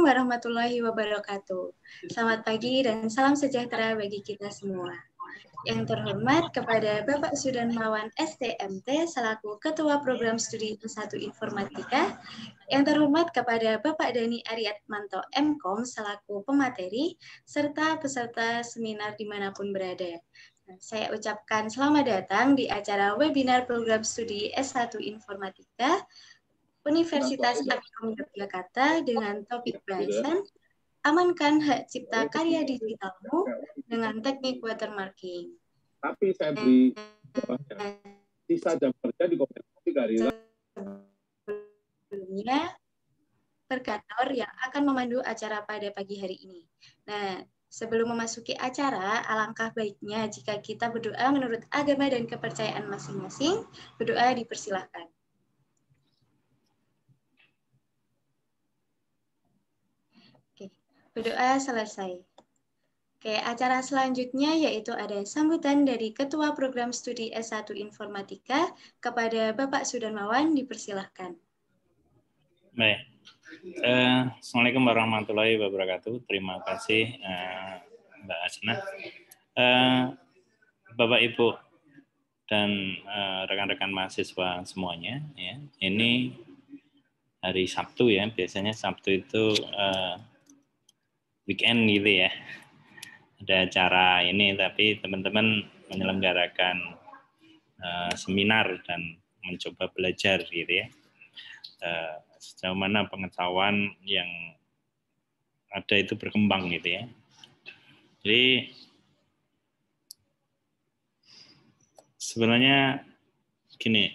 warahmatullahi wabarakatuh. Selamat pagi dan salam sejahtera bagi kita semua. Yang terhormat kepada Bapak Sudan Mawan STMT selaku Ketua Program Studi S1 Informatika. Yang terhormat kepada Bapak Dani Ariatmanto MKOM selaku pemateri serta peserta seminar dimanapun berada. Saya ucapkan selamat datang di acara webinar program studi S1 Informatika Universitas Agam Yogyakarta dengan topik iya. bahasan Amankan Hak Cipta iya, Karya Digitalmu dengan Teknik Watermarking. Tapi saya beri bawahnya. Sisa jam kerja di kompetisi Karya. Sebelumnya, perkantor yang akan memandu acara pada pagi hari ini. Nah, Sebelum memasuki acara, alangkah baiknya jika kita berdoa menurut agama dan kepercayaan masing-masing. Berdoa dipersilahkan. Berdoa selesai. Oke, acara selanjutnya yaitu ada sambutan dari Ketua Program Studi S1 Informatika kepada Bapak Sudarmawan, dipersilahkan. Baik. Uh, Assalamualaikum warahmatullahi wabarakatuh. Terima kasih uh, Mbak Asna. Uh, eh, Bapak Ibu dan rekan-rekan uh, mahasiswa semuanya, ya. Ini hari Sabtu ya. Biasanya Sabtu itu uh, weekend gitu ya. Ada acara ini tapi teman-teman menyelenggarakan uh, seminar dan mencoba belajar gitu ya. Uh, sejauh mana pengetahuan yang ada itu berkembang gitu ya. Jadi sebenarnya gini,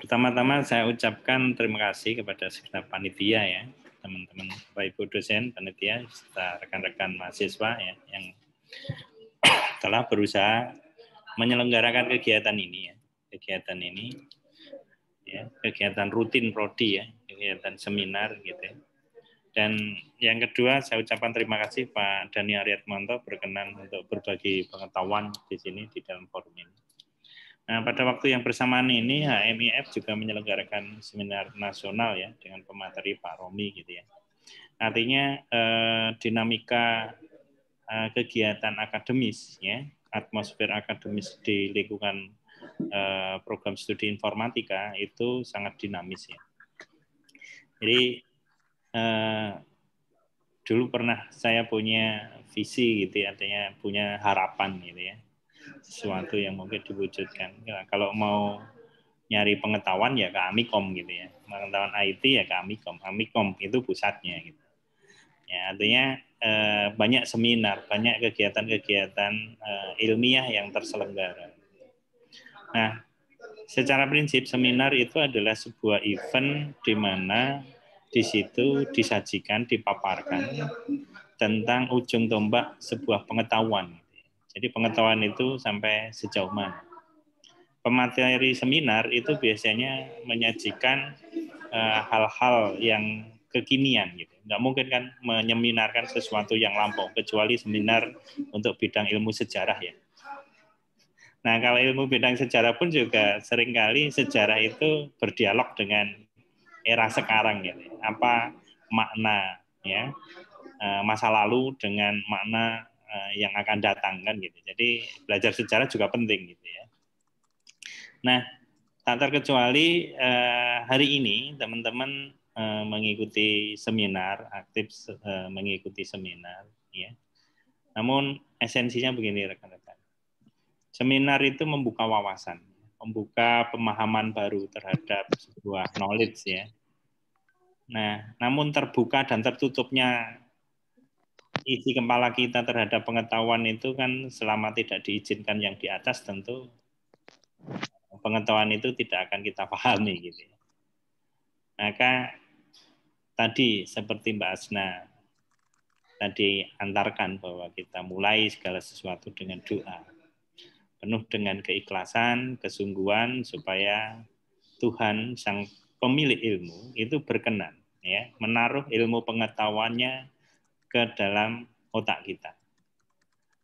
pertama-tama saya ucapkan terima kasih kepada segenap panitia ya teman-teman Bapak Ibu dosen, penelitian serta rekan-rekan mahasiswa ya, yang telah berusaha menyelenggarakan kegiatan ini ya. Kegiatan ini ya, kegiatan rutin prodi ya, kegiatan seminar gitu. Ya. Dan yang kedua saya ucapkan terima kasih Pak Dani Ariatmanto berkenan untuk berbagi pengetahuan di sini di dalam forum ini. Nah, pada waktu yang bersamaan ini HMIF juga menyelenggarakan seminar nasional ya dengan pemateri Pak Romi gitu ya. Artinya eh, dinamika eh, kegiatan akademis ya, atmosfer akademis di lingkungan eh, program studi informatika itu sangat dinamis ya. Jadi eh, dulu pernah saya punya visi gitu ya, artinya punya harapan gitu ya sesuatu yang mungkin diwujudkan. Ya, kalau mau nyari pengetahuan ya ke Amikom gitu ya. Pengetahuan IT ya ke Amikom. Amikom itu pusatnya gitu. Ya, artinya eh, banyak seminar, banyak kegiatan-kegiatan eh, ilmiah yang terselenggara. Nah, secara prinsip seminar itu adalah sebuah event di mana di situ disajikan, dipaparkan tentang ujung tombak sebuah pengetahuan jadi pengetahuan itu sampai sejauh mana. Pemateri seminar itu biasanya menyajikan eh, hal-hal uh, yang kekinian gitu. Nggak mungkin kan menyeminarkan sesuatu yang lampau kecuali seminar untuk bidang ilmu sejarah ya. Nah, kalau ilmu bidang sejarah pun juga seringkali sejarah itu berdialog dengan era sekarang gitu. Apa makna ya eh, masa lalu dengan makna Eh, yang akan datang kan gitu. Jadi belajar sejarah juga penting gitu ya. Nah, tak terkecuali eh, hari ini teman-teman eh, mengikuti seminar, aktif mengikuti seminar ya. Namun esensinya begini rekan-rekan. Seminar itu membuka wawasan, membuka pemahaman baru terhadap sebuah knowledge ya. Nah, namun terbuka dan tertutupnya isi kepala kita terhadap pengetahuan itu kan selama tidak diizinkan yang di atas tentu eh, pengetahuan itu tidak akan kita pahami gitu. Ya. Maka tadi seperti Mbak Asna tadi antarkan bahwa kita mulai segala sesuatu dengan doa penuh dengan keikhlasan, kesungguhan supaya Tuhan sang pemilik ilmu itu berkenan ya menaruh ilmu pengetahuannya ke dalam otak kita.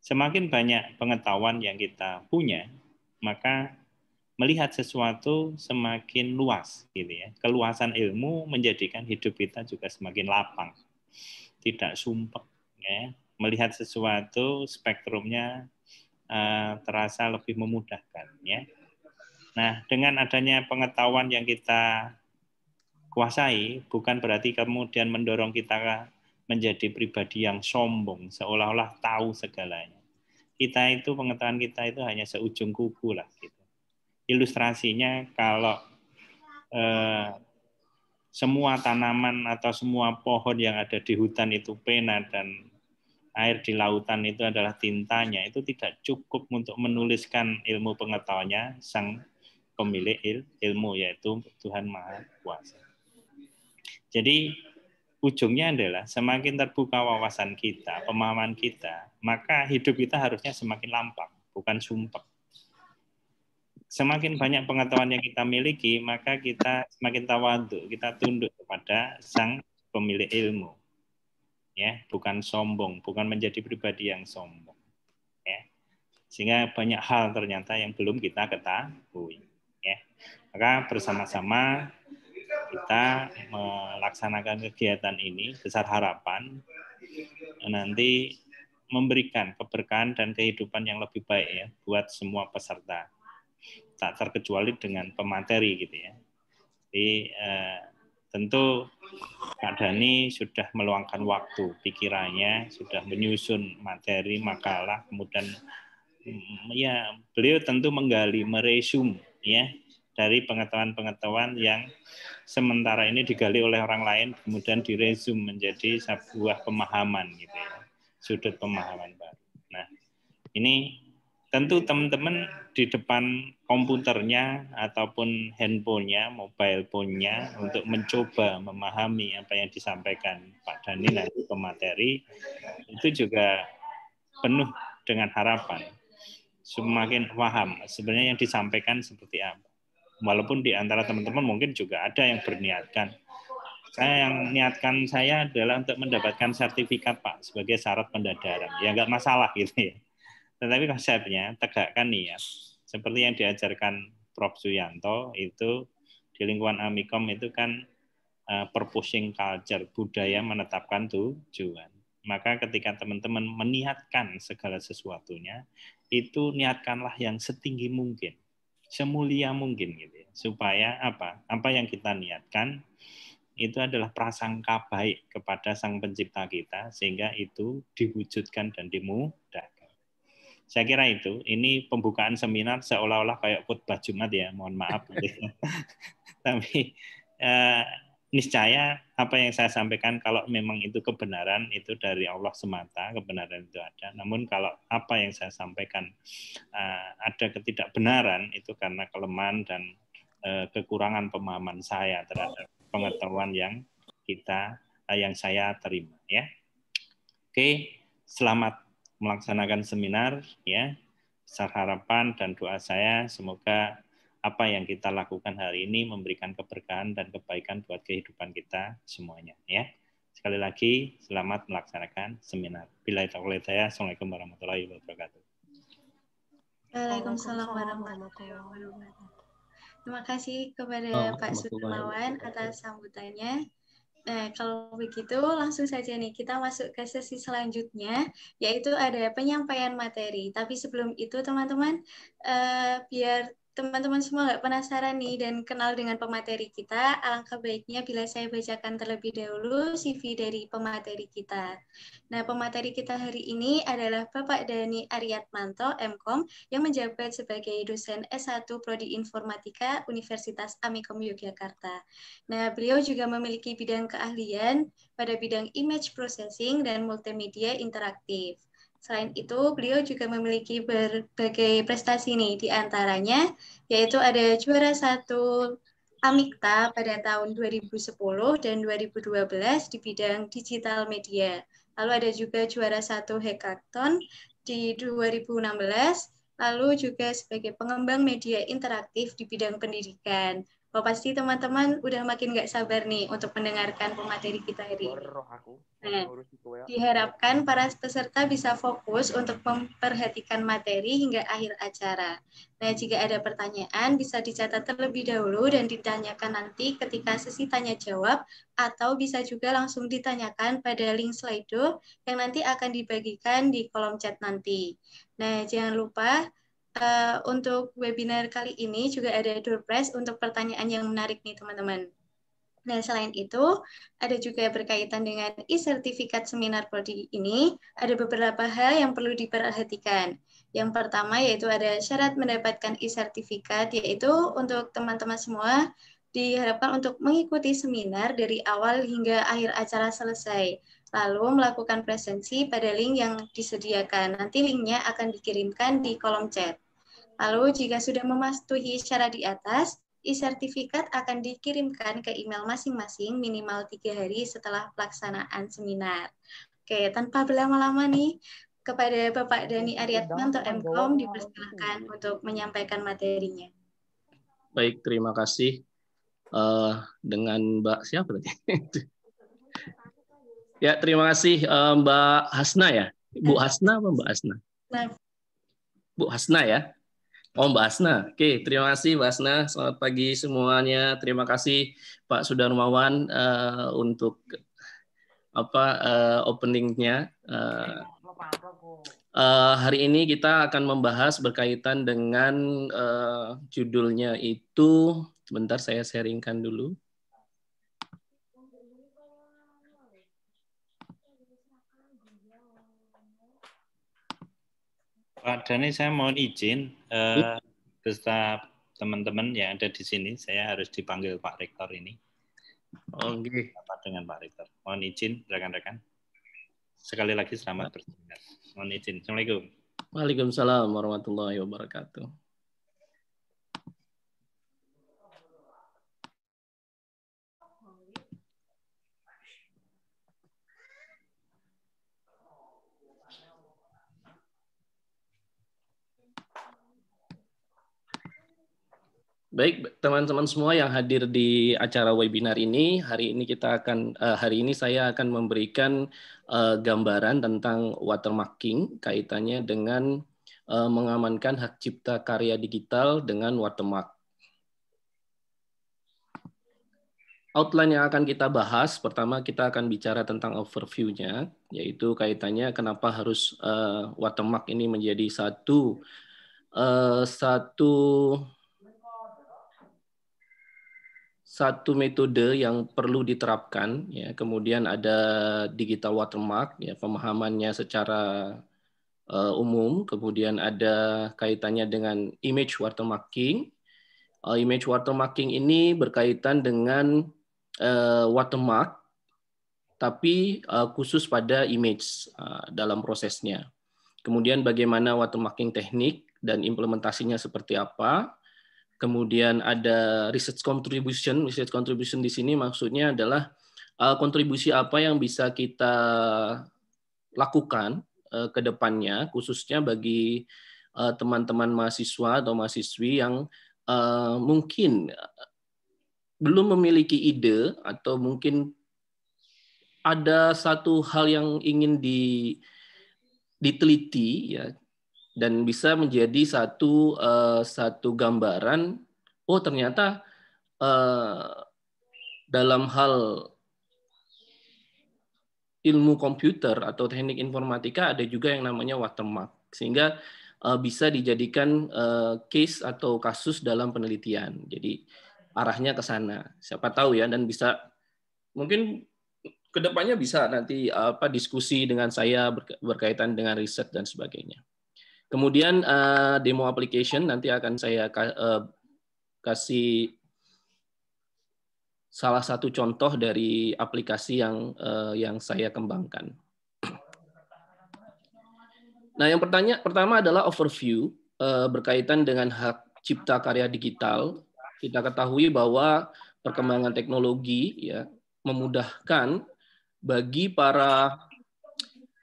Semakin banyak pengetahuan yang kita punya, maka melihat sesuatu semakin luas gitu ya. Keluasan ilmu menjadikan hidup kita juga semakin lapang. Tidak sumpek ya. Melihat sesuatu spektrumnya uh, terasa lebih memudahkan ya. Nah, dengan adanya pengetahuan yang kita kuasai bukan berarti kemudian mendorong kita menjadi pribadi yang sombong, seolah-olah tahu segalanya. Kita itu pengetahuan kita itu hanya seujung kuku lah. Gitu. Ilustrasinya kalau eh, semua tanaman atau semua pohon yang ada di hutan itu pena dan air di lautan itu adalah tintanya, itu tidak cukup untuk menuliskan ilmu pengetahuannya sang pemilik ilmu yaitu Tuhan Maha Kuasa. Jadi ujungnya adalah semakin terbuka wawasan kita, pemahaman kita, maka hidup kita harusnya semakin lampak, bukan sumpah Semakin banyak pengetahuan yang kita miliki, maka kita semakin tawadu, kita tunduk kepada sang pemilik ilmu. Ya, bukan sombong, bukan menjadi pribadi yang sombong. Ya. Sehingga banyak hal ternyata yang belum kita ketahui. Ya. Maka bersama-sama kita melaksanakan kegiatan ini besar harapan nanti memberikan keberkahan dan kehidupan yang lebih baik ya buat semua peserta tak terkecuali dengan pemateri gitu ya jadi eh, tentu Pak Dhani sudah meluangkan waktu pikirannya sudah menyusun materi makalah kemudian mm, ya beliau tentu menggali meresum ya dari pengetahuan-pengetahuan yang sementara ini digali oleh orang lain kemudian diresum menjadi sebuah pemahaman gitu ya sudut pemahaman baru. Nah ini tentu teman-teman di depan komputernya ataupun handphonenya, mobile phone-nya untuk mencoba memahami apa yang disampaikan Pak Dani nanti pemateri itu juga penuh dengan harapan semakin paham sebenarnya yang disampaikan seperti apa walaupun di antara iya, iya. teman-teman mungkin juga ada yang berniatkan. Saya iya. yang niatkan saya adalah untuk mendapatkan sertifikat Pak sebagai syarat pendadaran. Ya nggak masalah gitu ya. Tetapi konsepnya tegakkan niat. Seperti yang diajarkan Prof. Suyanto itu di lingkungan Amikom itu kan uh, eh, purposing culture, budaya menetapkan tujuan. Maka ketika teman-teman meniatkan segala sesuatunya, itu niatkanlah yang setinggi mungkin semulia mungkin gitu ya. supaya apa apa yang kita niatkan itu adalah prasangka baik kepada sang pencipta kita sehingga itu diwujudkan dan dimudahkan. Saya kira itu. Ini pembukaan seminar seolah-olah kayak khotbah Jumat ya. Mohon maaf. Tapi eh, niscaya apa yang saya sampaikan kalau memang itu kebenaran itu dari Allah semata kebenaran itu ada namun kalau apa yang saya sampaikan uh, ada ketidakbenaran itu karena kelemahan dan uh, kekurangan pemahaman saya terhadap pengetahuan yang kita uh, yang saya terima ya oke selamat melaksanakan seminar ya besar harapan dan doa saya semoga apa yang kita lakukan hari ini memberikan keberkahan dan kebaikan buat kehidupan kita semuanya ya. Sekali lagi selamat melaksanakan seminar. Bila itu oleh saya, Assalamualaikum warahmatullahi wabarakatuh. assalamualaikum warahmatullahi wabarakatuh. Terima kasih kepada oh, Pak Sudirmawan atas sambutannya. Nah, kalau begitu langsung saja nih kita masuk ke sesi selanjutnya, yaitu ada penyampaian materi. Tapi sebelum itu teman-teman, eh, biar teman-teman semua nggak penasaran nih dan kenal dengan pemateri kita, alangkah baiknya bila saya bacakan terlebih dahulu CV dari pemateri kita. Nah, pemateri kita hari ini adalah Bapak Dani Manto, MKOM, yang menjabat sebagai dosen S1 Prodi Informatika Universitas Amikom Yogyakarta. Nah, beliau juga memiliki bidang keahlian pada bidang image processing dan multimedia interaktif. Selain itu, beliau juga memiliki berbagai prestasi nih, diantaranya yaitu ada juara satu Amikta pada tahun 2010 dan 2012 di bidang digital media. Lalu ada juga juara satu hekaton di 2016, lalu juga sebagai pengembang media interaktif di bidang pendidikan. Oh, pasti teman-teman udah makin gak sabar nih untuk mendengarkan pemateri kita hari ini. Nah, diharapkan para peserta bisa fokus untuk memperhatikan materi hingga akhir acara. Nah, jika ada pertanyaan bisa dicatat terlebih dahulu dan ditanyakan nanti ketika sesi tanya jawab atau bisa juga langsung ditanyakan pada link Slido yang nanti akan dibagikan di kolom chat nanti. Nah, jangan lupa Eh, untuk webinar kali ini juga ada door prize untuk pertanyaan yang menarik nih teman-teman. Nah selain itu, ada juga berkaitan dengan e-sertifikat seminar prodi ini, ada beberapa hal yang perlu diperhatikan. Yang pertama yaitu ada syarat mendapatkan e-sertifikat, yaitu untuk teman-teman semua diharapkan untuk mengikuti seminar dari awal hingga akhir acara selesai, lalu melakukan presensi pada link yang disediakan. Nanti linknya akan dikirimkan di kolom chat. Lalu, jika sudah mematuhi syarat di atas, e-sertifikat akan dikirimkan ke email masing-masing minimal tiga hari setelah pelaksanaan seminar. Oke, tanpa berlama-lama nih, kepada Bapak Dani iya, untuk MKOM dipersilakan untuk menyampaikan materinya. Baik, terima kasih. Uh, dengan Mbak siapa tadi? ya, terima kasih uh, Mbak Hasna ya. Bu Hasna apa Mbak Hasna? Bu Hasna ya. Oh Mbak Asna, oke terima kasih Mbak Asna, selamat pagi semuanya. Terima kasih Pak Sudarmawan uh, untuk apa uh, openingnya. Uh, uh, hari ini kita akan membahas berkaitan dengan uh, judulnya itu. Sebentar saya sharingkan dulu. Pak Dhani, saya mohon izin. Iya. eh, beserta teman-teman yang ada di sini. Saya harus dipanggil Pak Rektor ini. Oke. Oh, okay. dengan Pak Rektor. Mohon izin, rekan-rekan. Sekali lagi selamat bertugas. Mohon izin. Assalamualaikum. Waalaikumsalam warahmatullahi wabarakatuh. Baik, teman-teman semua yang hadir di acara webinar ini, hari ini kita akan eh, hari ini saya akan memberikan eh, gambaran tentang watermarking kaitannya dengan eh, mengamankan hak cipta karya digital dengan watermark. Outline yang akan kita bahas, pertama kita akan bicara tentang overview-nya, yaitu kaitannya kenapa harus watermark ini menjadi satu satu satu metode yang perlu diterapkan ya kemudian ada digital watermark ya pemahamannya secara uh, umum kemudian ada kaitannya dengan image watermarking uh, image watermarking ini berkaitan dengan uh, watermark tapi uh, khusus pada image uh, dalam prosesnya kemudian bagaimana watermarking teknik dan implementasinya seperti apa Kemudian ada research contribution. Research contribution di sini maksudnya adalah eh, kontribusi apa yang bisa kita lakukan uh, ke depannya, khususnya bagi eh, teman-teman mahasiswa atau mahasiswi yang mungkin belum memiliki ide atau mungkin ada satu hal yang ingin di, diteliti ya dan bisa menjadi satu uh, satu gambaran oh ternyata uh, dalam hal ilmu komputer atau teknik informatika ada juga yang namanya watermark sehingga uh, bisa dijadikan uh, case atau kasus dalam penelitian jadi arahnya ke sana siapa tahu ya dan bisa mungkin kedepannya bisa nanti apa diskusi dengan saya berkaitan dengan riset dan sebagainya. Kemudian uh, demo application nanti akan saya uh, kasih salah satu contoh dari aplikasi yang uh, yang saya kembangkan. Nah, yang pertanya pertama adalah overview uh, berkaitan dengan hak cipta karya digital. Kita ketahui bahwa perkembangan teknologi ya memudahkan bagi para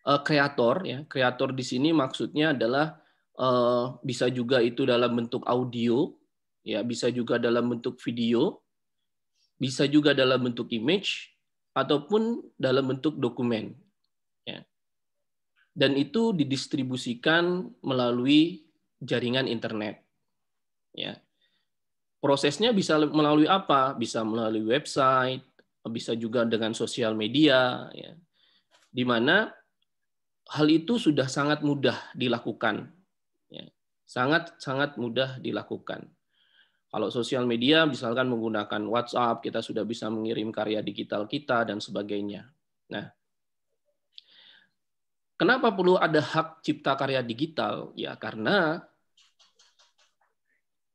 Eh, kreator ya kreator di sini maksudnya adalah eh, bisa juga itu dalam bentuk audio ya bisa juga dalam bentuk video bisa juga dalam bentuk image ataupun dalam bentuk dokumen ya. dan itu didistribusikan melalui jaringan internet ya prosesnya bisa melalui apa bisa melalui website bisa juga dengan sosial media ya di mana hal itu sudah sangat mudah dilakukan. Ya, sangat sangat mudah dilakukan. Kalau sosial media misalkan menggunakan WhatsApp, kita sudah bisa mengirim karya digital kita dan sebagainya. Nah, kenapa perlu ada hak cipta karya digital? Ya karena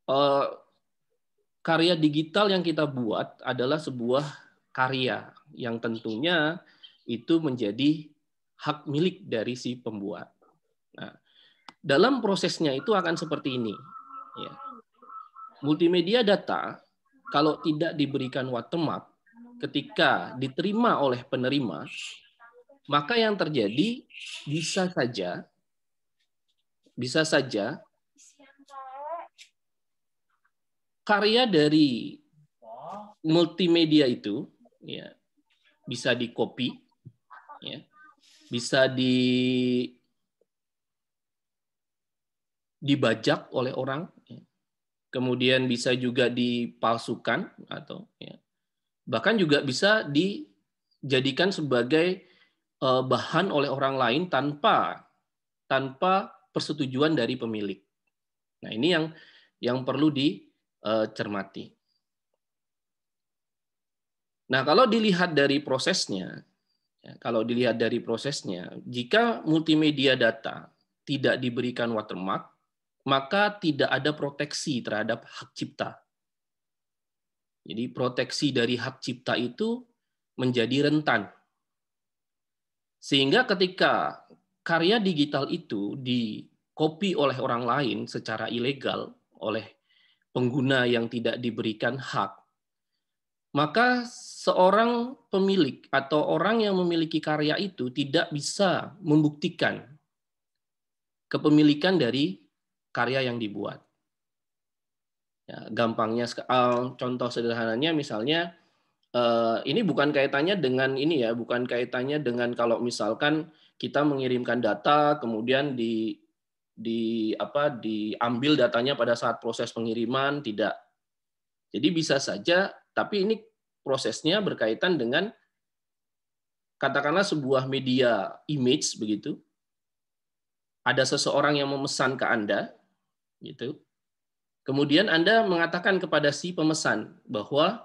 eh, karya digital yang kita buat adalah sebuah karya yang tentunya itu menjadi hak milik dari si pembuat. Nah, dalam prosesnya itu akan seperti ini. Ya. Multimedia data kalau tidak diberikan watermark ketika diterima oleh penerima, maka yang terjadi bisa saja bisa saja karya dari multimedia itu ya bisa dikopi. ya bisa di dibajak oleh orang, ya. kemudian bisa juga dipalsukan atau ya. bahkan juga bisa dijadikan sebagai eh, bahan oleh orang lain tanpa tanpa persetujuan dari pemilik. Nah ini yang yang perlu dicermati. Eh, nah kalau dilihat dari prosesnya, Ya, kalau dilihat dari prosesnya, jika multimedia data tidak diberikan watermark, maka tidak ada proteksi terhadap hak cipta. Jadi proteksi dari hak cipta itu menjadi rentan. Sehingga ketika karya digital itu dikopi oleh orang lain secara ilegal oleh pengguna yang tidak diberikan hak, maka seorang pemilik atau orang yang memiliki karya itu tidak bisa membuktikan kepemilikan dari karya yang dibuat. Ya, gampangnya, eh, contoh sederhananya misalnya, eh, ini bukan kaitannya dengan ini ya, bukan kaitannya dengan kalau misalkan kita mengirimkan data kemudian di di apa diambil datanya pada saat proses pengiriman tidak. Jadi bisa saja tapi ini prosesnya berkaitan dengan katakanlah sebuah media image begitu. Ada seseorang yang memesan ke Anda gitu. Kemudian Anda mengatakan kepada si pemesan bahwa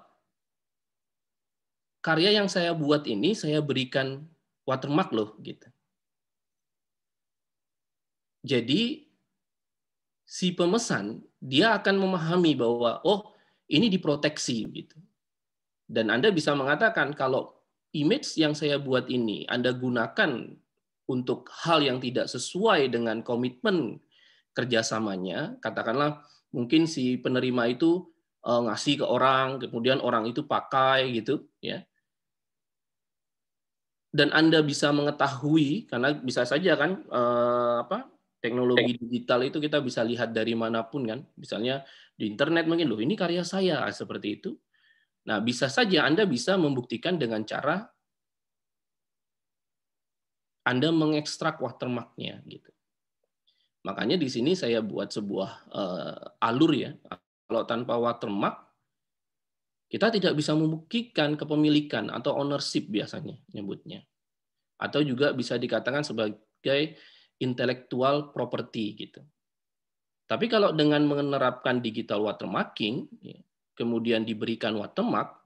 karya yang saya buat ini saya berikan watermark loh gitu. Jadi si pemesan dia akan memahami bahwa oh ini diproteksi gitu. Dan Anda bisa mengatakan kalau image yang saya buat ini Anda gunakan untuk hal yang tidak sesuai dengan komitmen kerjasamanya, katakanlah mungkin si penerima itu eh, ngasih ke orang, kemudian orang itu pakai gitu, ya. Dan Anda bisa mengetahui karena bisa saja kan eh, apa teknologi gitu. digital itu kita bisa lihat dari manapun kan. Misalnya di internet mungkin loh ini karya saya ah, seperti itu. Nah, bisa saja Anda bisa membuktikan dengan cara Anda mengekstrak watermarknya gitu. Makanya di sini saya buat sebuah uh, alur ya. Kalau tanpa watermark kita tidak bisa membuktikan kepemilikan atau ownership biasanya nyebutnya. Atau juga bisa dikatakan sebagai intellectual property gitu. Tapi kalau dengan menerapkan digital watermarking, ya, kemudian diberikan watermark,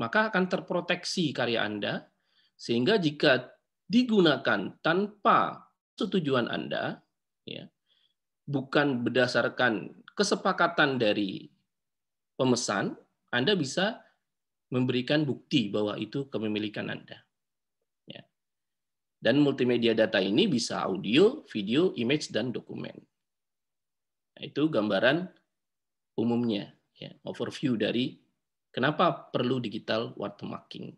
maka akan terproteksi karya Anda, sehingga jika digunakan tanpa setujuan Anda, ya, bukan berdasarkan kesepakatan dari pemesan, Anda bisa memberikan bukti bahwa itu kepemilikan Anda. Dan multimedia data ini bisa audio, video, image, dan dokumen. Nah, itu gambaran umumnya, ya, overview dari kenapa perlu digital watermarking.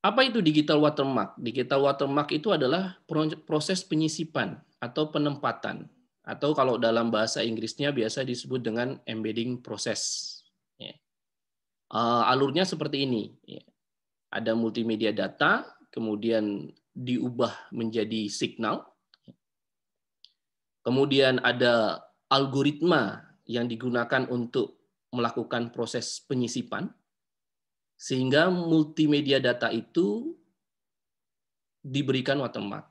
Apa itu digital watermark? Digital watermark itu adalah proses penyisipan atau penempatan atau kalau dalam bahasa Inggrisnya biasa disebut dengan embedding process. Ya. Eh, alurnya seperti ini. Ya ada multimedia data, kemudian diubah menjadi signal. Kemudian ada algoritma yang digunakan untuk melakukan proses penyisipan, sehingga multimedia data itu diberikan watermark.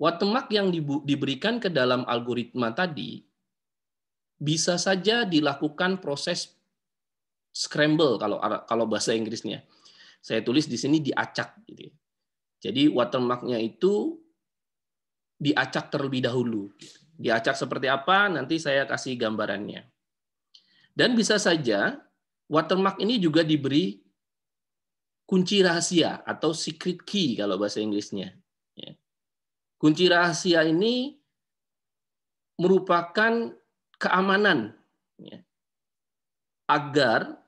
Watermark yang diberikan ke dalam algoritma tadi bisa saja dilakukan proses scramble kalau kalau bahasa Inggrisnya. Saya tulis di sini diacak gitu ya. Jadi watermarknya itu diacak terlebih dahulu. Diacak seperti apa nanti saya kasih gambarannya. Dan bisa saja watermark ini juga diberi kunci rahasia atau secret key kalau bahasa Inggrisnya. Ya. Kunci rahasia ini merupakan keamanan ya, agar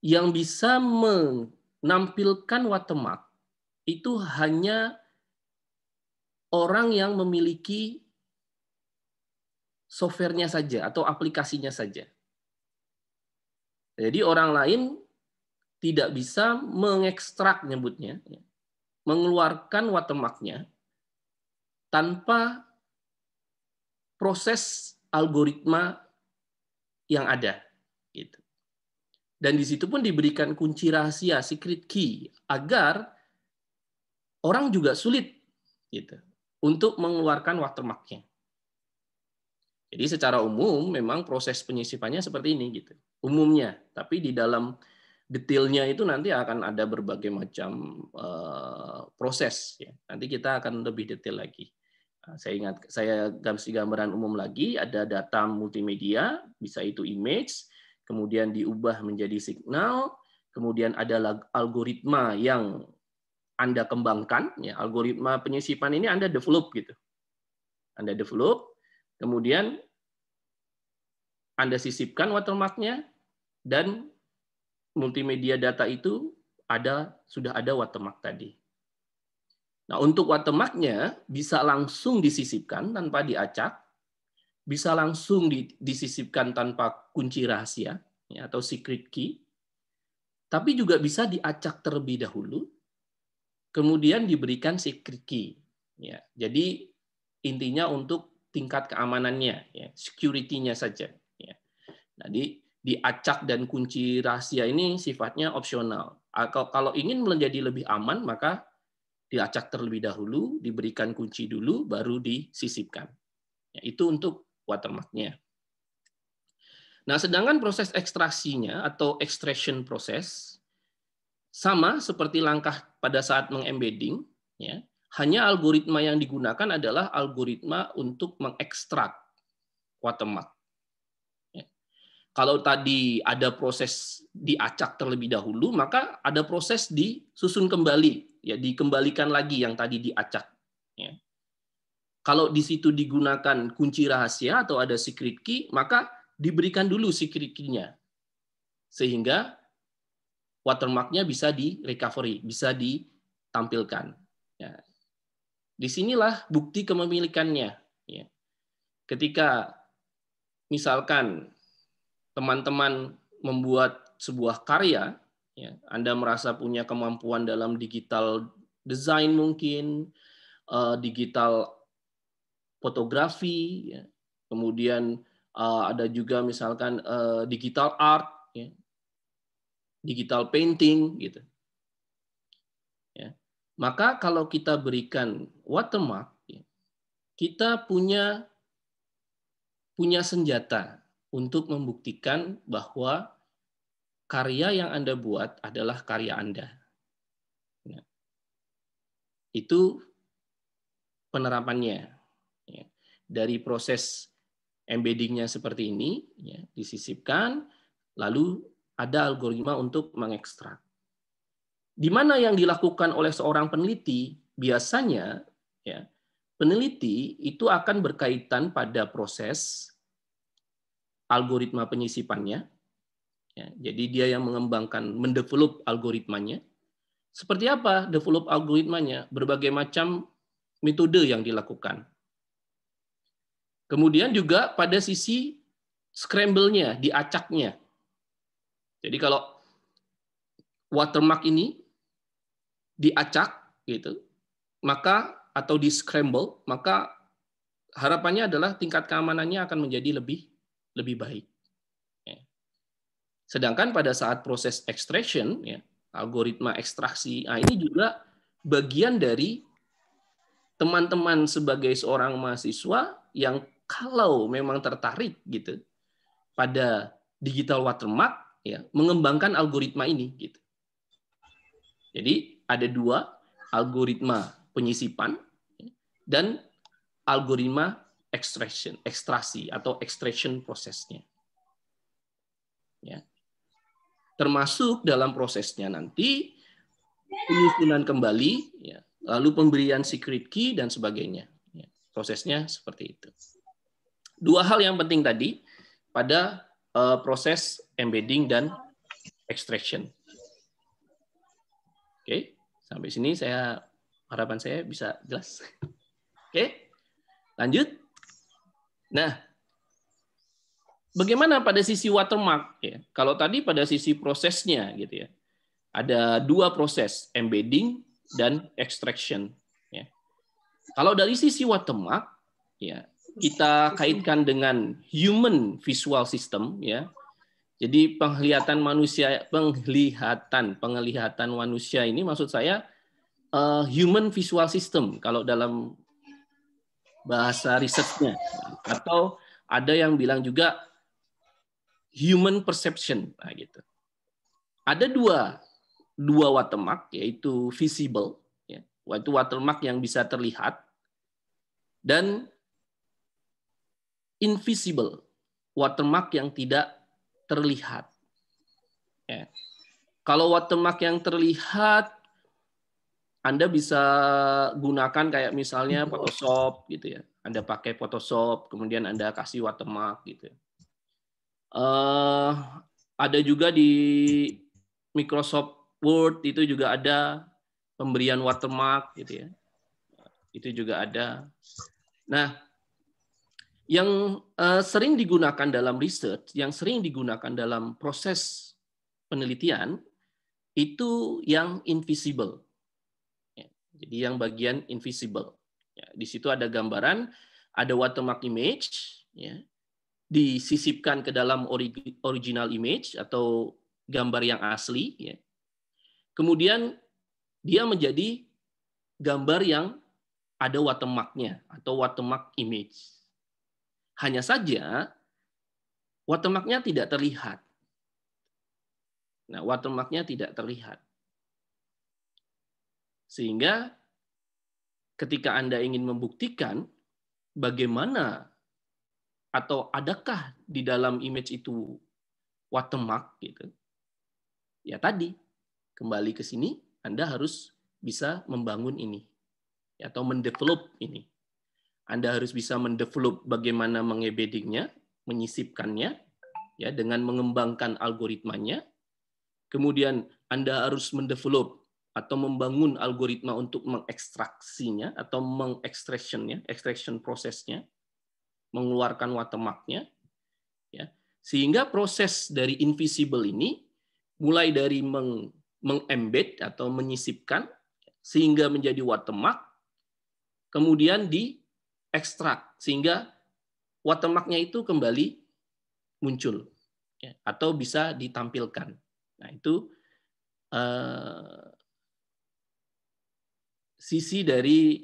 yang bisa menampilkan watermark itu hanya orang yang memiliki softwarenya saja atau aplikasinya saja. Jadi orang lain tidak bisa mengekstrak nyebutnya, ya, mengeluarkan watermarknya tanpa proses algoritma yang ada. Dan di situ pun diberikan kunci rahasia, secret key, agar orang juga sulit gitu untuk mengeluarkan watermarknya. Jadi secara umum memang proses penyisipannya seperti ini gitu. Umumnya, tapi di dalam detailnya itu nanti akan ada berbagai macam uh, proses ya. Nanti kita akan lebih detail lagi ah, saya ingat saya gambaran umum lagi ada data multimedia bisa itu image kemudian diubah menjadi signal, kemudian ada algoritma yang Anda kembangkan, ya, algoritma penyisipan ini Anda develop gitu. Anda develop, kemudian Anda sisipkan watermarknya, dan multimedia data itu ada sudah ada watermark tadi. Nah, untuk watermarknya bisa langsung disisipkan tanpa diacak, bisa langsung disisipkan tanpa kunci rahasia ya, atau secret key, tapi juga bisa diacak terlebih dahulu, kemudian diberikan secret key. Ya. jadi intinya untuk tingkat keamanannya, ya, security-nya saja. Ya. Jadi diacak dan kunci rahasia ini sifatnya opsional. Kalau ingin menjadi lebih aman, maka diacak terlebih dahulu, diberikan kunci dulu, baru disisipkan. itu untuk watermarknya. Nah, sedangkan proses ekstraksinya atau extraction proses sama seperti langkah pada saat mengembedding, ya. Hanya algoritma yang digunakan adalah algoritma untuk mengekstrak watermark. Ya. Kalau tadi ada proses diacak terlebih dahulu, maka ada proses disusun kembali, ya dikembalikan lagi yang tadi diacak. Ya. Kalau di situ digunakan kunci rahasia atau ada secret key, maka diberikan dulu secret key-nya. Sehingga watermark-nya bisa di recovery, bisa ditampilkan. Ya. Disinilah bukti kepemilikannya. Ya. Ketika misalkan teman-teman membuat sebuah karya, ya, Anda merasa punya kemampuan dalam digital design mungkin, eh, digital fotografi, ya. kemudian uh, ada juga misalkan uh, digital art, ya. digital painting, gitu. Ya. Maka kalau kita berikan watermark, ya, kita punya punya senjata untuk membuktikan bahwa karya yang Anda buat adalah karya Anda. Ya. itu penerapannya dari proses embeddingnya seperti ini, ya, disisipkan, lalu ada algoritma untuk mengekstrak. Di mana yang dilakukan oleh seorang peneliti biasanya, ya, peneliti itu akan berkaitan pada proses algoritma penyisipannya. Ya, jadi dia yang mengembangkan, mendevelop algoritmanya. Seperti apa develop algoritmanya? Berbagai macam metode yang dilakukan Kemudian juga pada sisi scramble-nya, diacaknya. Jadi kalau watermark ini diacak gitu, maka atau di scramble, maka harapannya adalah tingkat keamanannya akan menjadi lebih lebih baik. Ya. Sedangkan pada saat proses extraction, ya, algoritma ekstraksi, nah ini juga bagian dari teman-teman sebagai seorang mahasiswa yang kalau memang tertarik gitu pada digital watermark ya mengembangkan algoritma ini gitu. Jadi ada dua algoritma penyisipan dan algoritma extraction, ekstrasi atau extraction prosesnya. Ya. Termasuk dalam prosesnya nanti penyusunan kembali, ya, lalu pemberian secret key dan sebagainya. Ya, prosesnya seperti itu. Dua hal yang penting tadi pada uh, proses embedding dan extraction. Oke, okay. sampai sini saya harapan saya bisa jelas. Oke, okay. lanjut. Nah, bagaimana pada sisi watermark? Ya, kalau tadi pada sisi prosesnya gitu ya, ada dua proses embedding dan extraction. Ya. Kalau dari sisi watermark, ya kita kaitkan dengan human visual system ya. Jadi penglihatan manusia penglihatan penglihatan manusia ini maksud saya uh, human visual system kalau dalam bahasa risetnya atau ada yang bilang juga human perception nah, gitu. Ada dua dua watermark yaitu visible ya, yaitu watermark yang bisa terlihat dan invisible, watermark yang tidak terlihat. Ya. Kalau watermark yang terlihat, Anda bisa gunakan kayak misalnya hmm. Photoshop gitu ya. Anda pakai Photoshop, kemudian Anda kasih watermark gitu. Ya. Uh, ada juga di Microsoft Word itu juga ada pemberian watermark gitu ya. Itu juga ada. Nah, yang uh, sering digunakan dalam riset, yang sering digunakan dalam proses penelitian itu yang invisible. Ya, jadi yang bagian invisible. Ya, di situ ada gambaran, ada watermark image, ya, disisipkan ke dalam original image atau gambar yang asli. Ya. Kemudian dia menjadi gambar yang ada watermarknya atau watermark image hanya saja watermarknya tidak terlihat. Nah, watermarknya tidak terlihat. Sehingga ketika Anda ingin membuktikan bagaimana atau adakah di dalam image itu watermark gitu. Ya tadi kembali ke sini Anda harus bisa membangun ini atau mendevelop ini. Anda harus bisa mendevelop bagaimana mengebedingnya, menyisipkannya, ya dengan mengembangkan algoritmanya. Kemudian Anda harus mendevelop atau membangun algoritma untuk mengekstraksinya atau mengextractionnya, extraction prosesnya, mengeluarkan watermarknya, ya. Sehingga proses dari invisible ini mulai dari meng mengembed atau menyisipkan sehingga menjadi watermark, kemudian di ekstrak sehingga watermarknya itu kembali muncul ya, atau bisa ditampilkan. Nah itu uh, sisi dari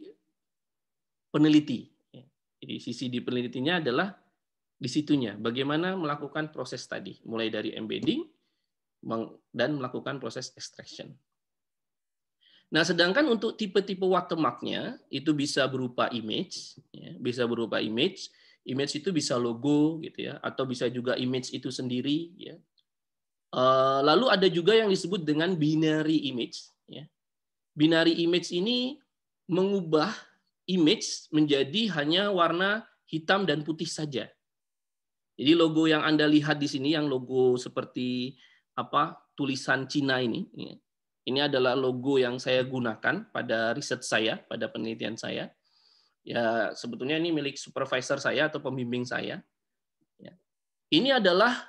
peneliti. Ya. Jadi sisi di penelitinya adalah di situnya, bagaimana melakukan proses tadi, mulai dari embedding dan melakukan proses extraction. Nah, sedangkan untuk tipe-tipe watermarknya itu bisa berupa image, ya, bisa berupa image. Image itu bisa logo gitu ya, atau bisa juga image itu sendiri. Ya. Eh, lalu ada juga yang disebut dengan binary image. Ya. Binary image ini mengubah image menjadi hanya warna hitam dan putih saja. Jadi logo yang Anda lihat di sini, yang logo seperti apa tulisan Cina ini, ya, ini adalah logo yang saya gunakan pada riset saya, pada penelitian saya. Ya, sebetulnya ini milik supervisor saya atau pembimbing saya. Ya. Ini adalah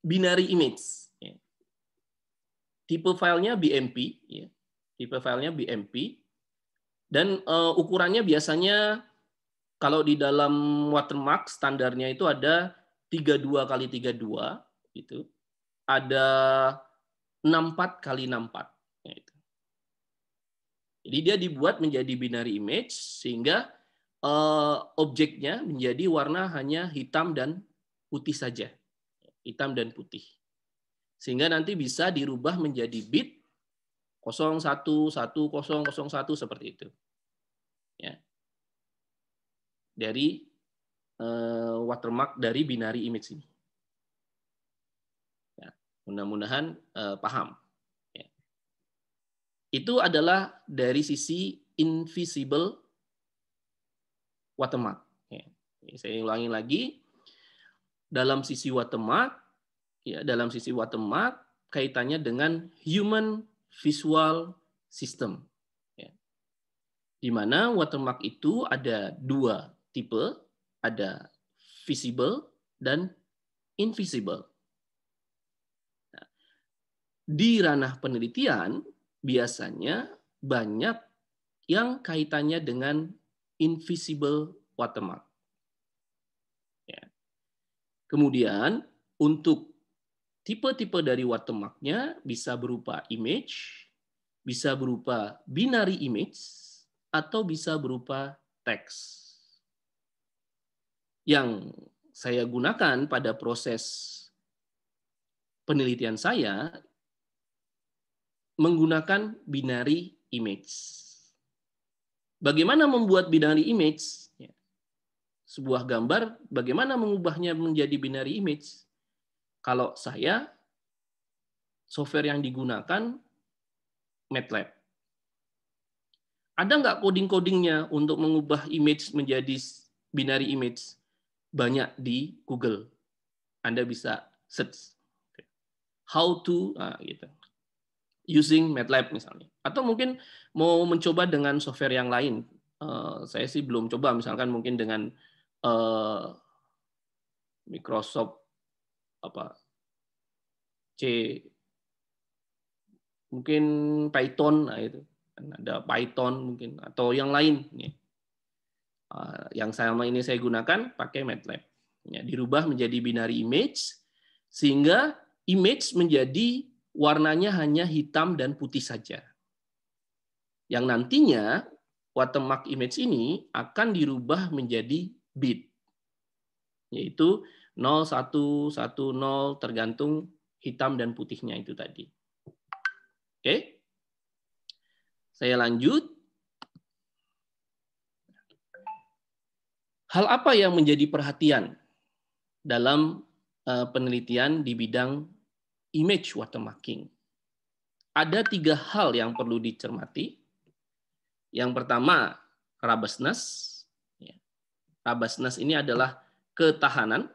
binary image. Ya. Tipe filenya BMP, ya. tipe filenya BMP, dan eh, ukurannya biasanya kalau di dalam watermark standarnya itu ada 32 kali 32 gitu. Ada 64 kali 64. Ya, Jadi dia dibuat menjadi binary image sehingga eh, objeknya menjadi warna hanya hitam dan putih saja. Hitam dan putih. Sehingga nanti bisa dirubah menjadi bit 011001 seperti itu. Ya. Dari eh, watermark dari binary image ini. Mudah-mudahan uh, paham. Ya. Itu adalah dari sisi invisible watermark. Ya. Saya ulangi lagi, dalam sisi watermark, ya dalam sisi watermark kaitannya dengan human visual system. Ya. Di mana watermark itu ada dua tipe, ada visible dan invisible di ranah penelitian biasanya banyak yang kaitannya dengan invisible watermark. Ya. Kemudian untuk tipe-tipe dari watermarknya bisa berupa image, bisa berupa binary image, atau bisa berupa teks. Yang saya gunakan pada proses penelitian saya menggunakan binary image. Bagaimana membuat binary image? Ya. Sebuah gambar, bagaimana mengubahnya menjadi binary image? Kalau saya, software yang digunakan MATLAB. Ada nggak coding-codingnya untuk mengubah image menjadi binary image? Banyak di Google. Anda bisa search. How to, nah, gitu using MATLAB misalnya. Atau mungkin mau mencoba dengan software yang lain. Uh, saya sih belum coba, misalkan mungkin dengan uh, Microsoft apa C mungkin Python nah itu kan ada Python mungkin atau yang lain uh, yang sama ini saya gunakan pakai MATLAB ya, dirubah menjadi binary image sehingga image menjadi warnanya hanya hitam dan putih saja. Yang nantinya watermark image ini akan dirubah menjadi bit, yaitu 0, 1, 1, 0 tergantung hitam dan putihnya itu tadi. Oke, saya lanjut. Hal apa yang menjadi perhatian dalam eh, penelitian di bidang image watermarking. Ada tiga hal yang perlu dicermati. Yang pertama, robustness. Ya. Robustness ini adalah ketahanan.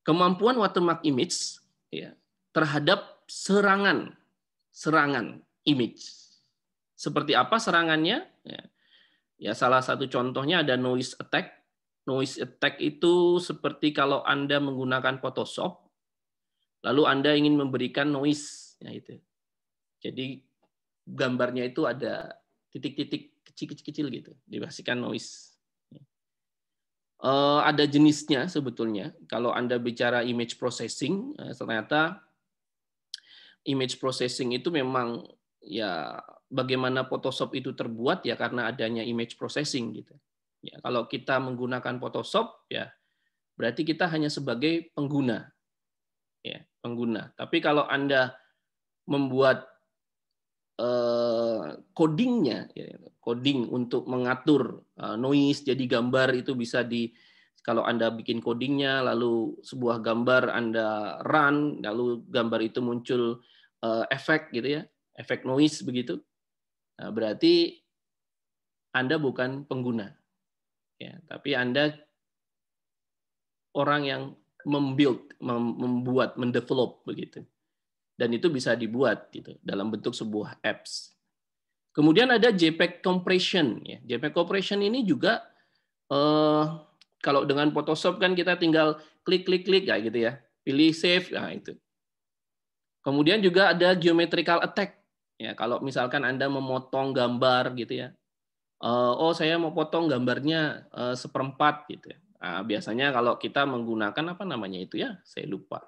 Kemampuan watermark image ya, terhadap serangan serangan image. Seperti apa serangannya? Ya, ya salah satu contohnya ada noise attack Noise attack itu seperti kalau Anda menggunakan Photoshop, lalu Anda ingin memberikan noise. Ya, itu. Jadi gambarnya itu ada titik-titik kecil-kecil gitu, dibasikan noise. Eh, ada jenisnya sebetulnya. Kalau Anda bicara image processing, eh, ternyata image processing itu memang ya bagaimana Photoshop itu terbuat ya karena adanya image processing gitu. Ya, kalau kita menggunakan Photoshop, ya berarti kita hanya sebagai pengguna, ya pengguna. Tapi kalau anda membuat eh, codingnya, ya, coding untuk mengatur eh, noise jadi gambar itu bisa di kalau anda bikin codingnya lalu sebuah gambar anda run lalu gambar itu muncul eh, efek gitu ya efek noise begitu nah, berarti anda bukan pengguna ya tapi anda orang yang membuild membuat mendevelop begitu dan itu bisa dibuat gitu dalam bentuk sebuah apps kemudian ada JPEG compression ya JPEG compression ini juga eh, kalau dengan Photoshop kan kita tinggal klik klik klik ya gitu ya pilih save nah itu kemudian juga ada geometrical attack ya kalau misalkan anda memotong gambar gitu ya uh, oh saya mau potong gambarnya uh, seperempat gitu. Ya. Nah, biasanya kalau kita menggunakan apa namanya itu ya, saya lupa.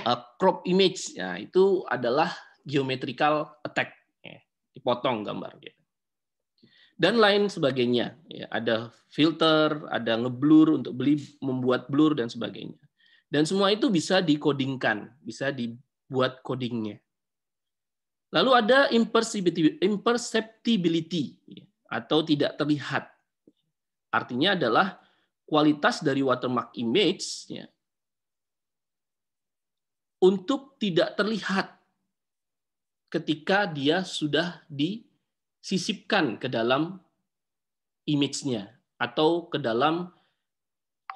Uh, crop image, nah, itu adalah geometrical attack, ya. dipotong gambar. Gitu. Dan lain sebagainya. Ya, ada filter, ada ngeblur untuk beli, membuat blur dan sebagainya. Dan semua itu bisa dikodingkan, bisa dibuat codingnya. Lalu ada imperceptibility. imperceptibility ya atau tidak terlihat. Artinya adalah kualitas dari watermark image ya, untuk tidak terlihat ketika dia sudah disisipkan ke dalam image-nya atau ke dalam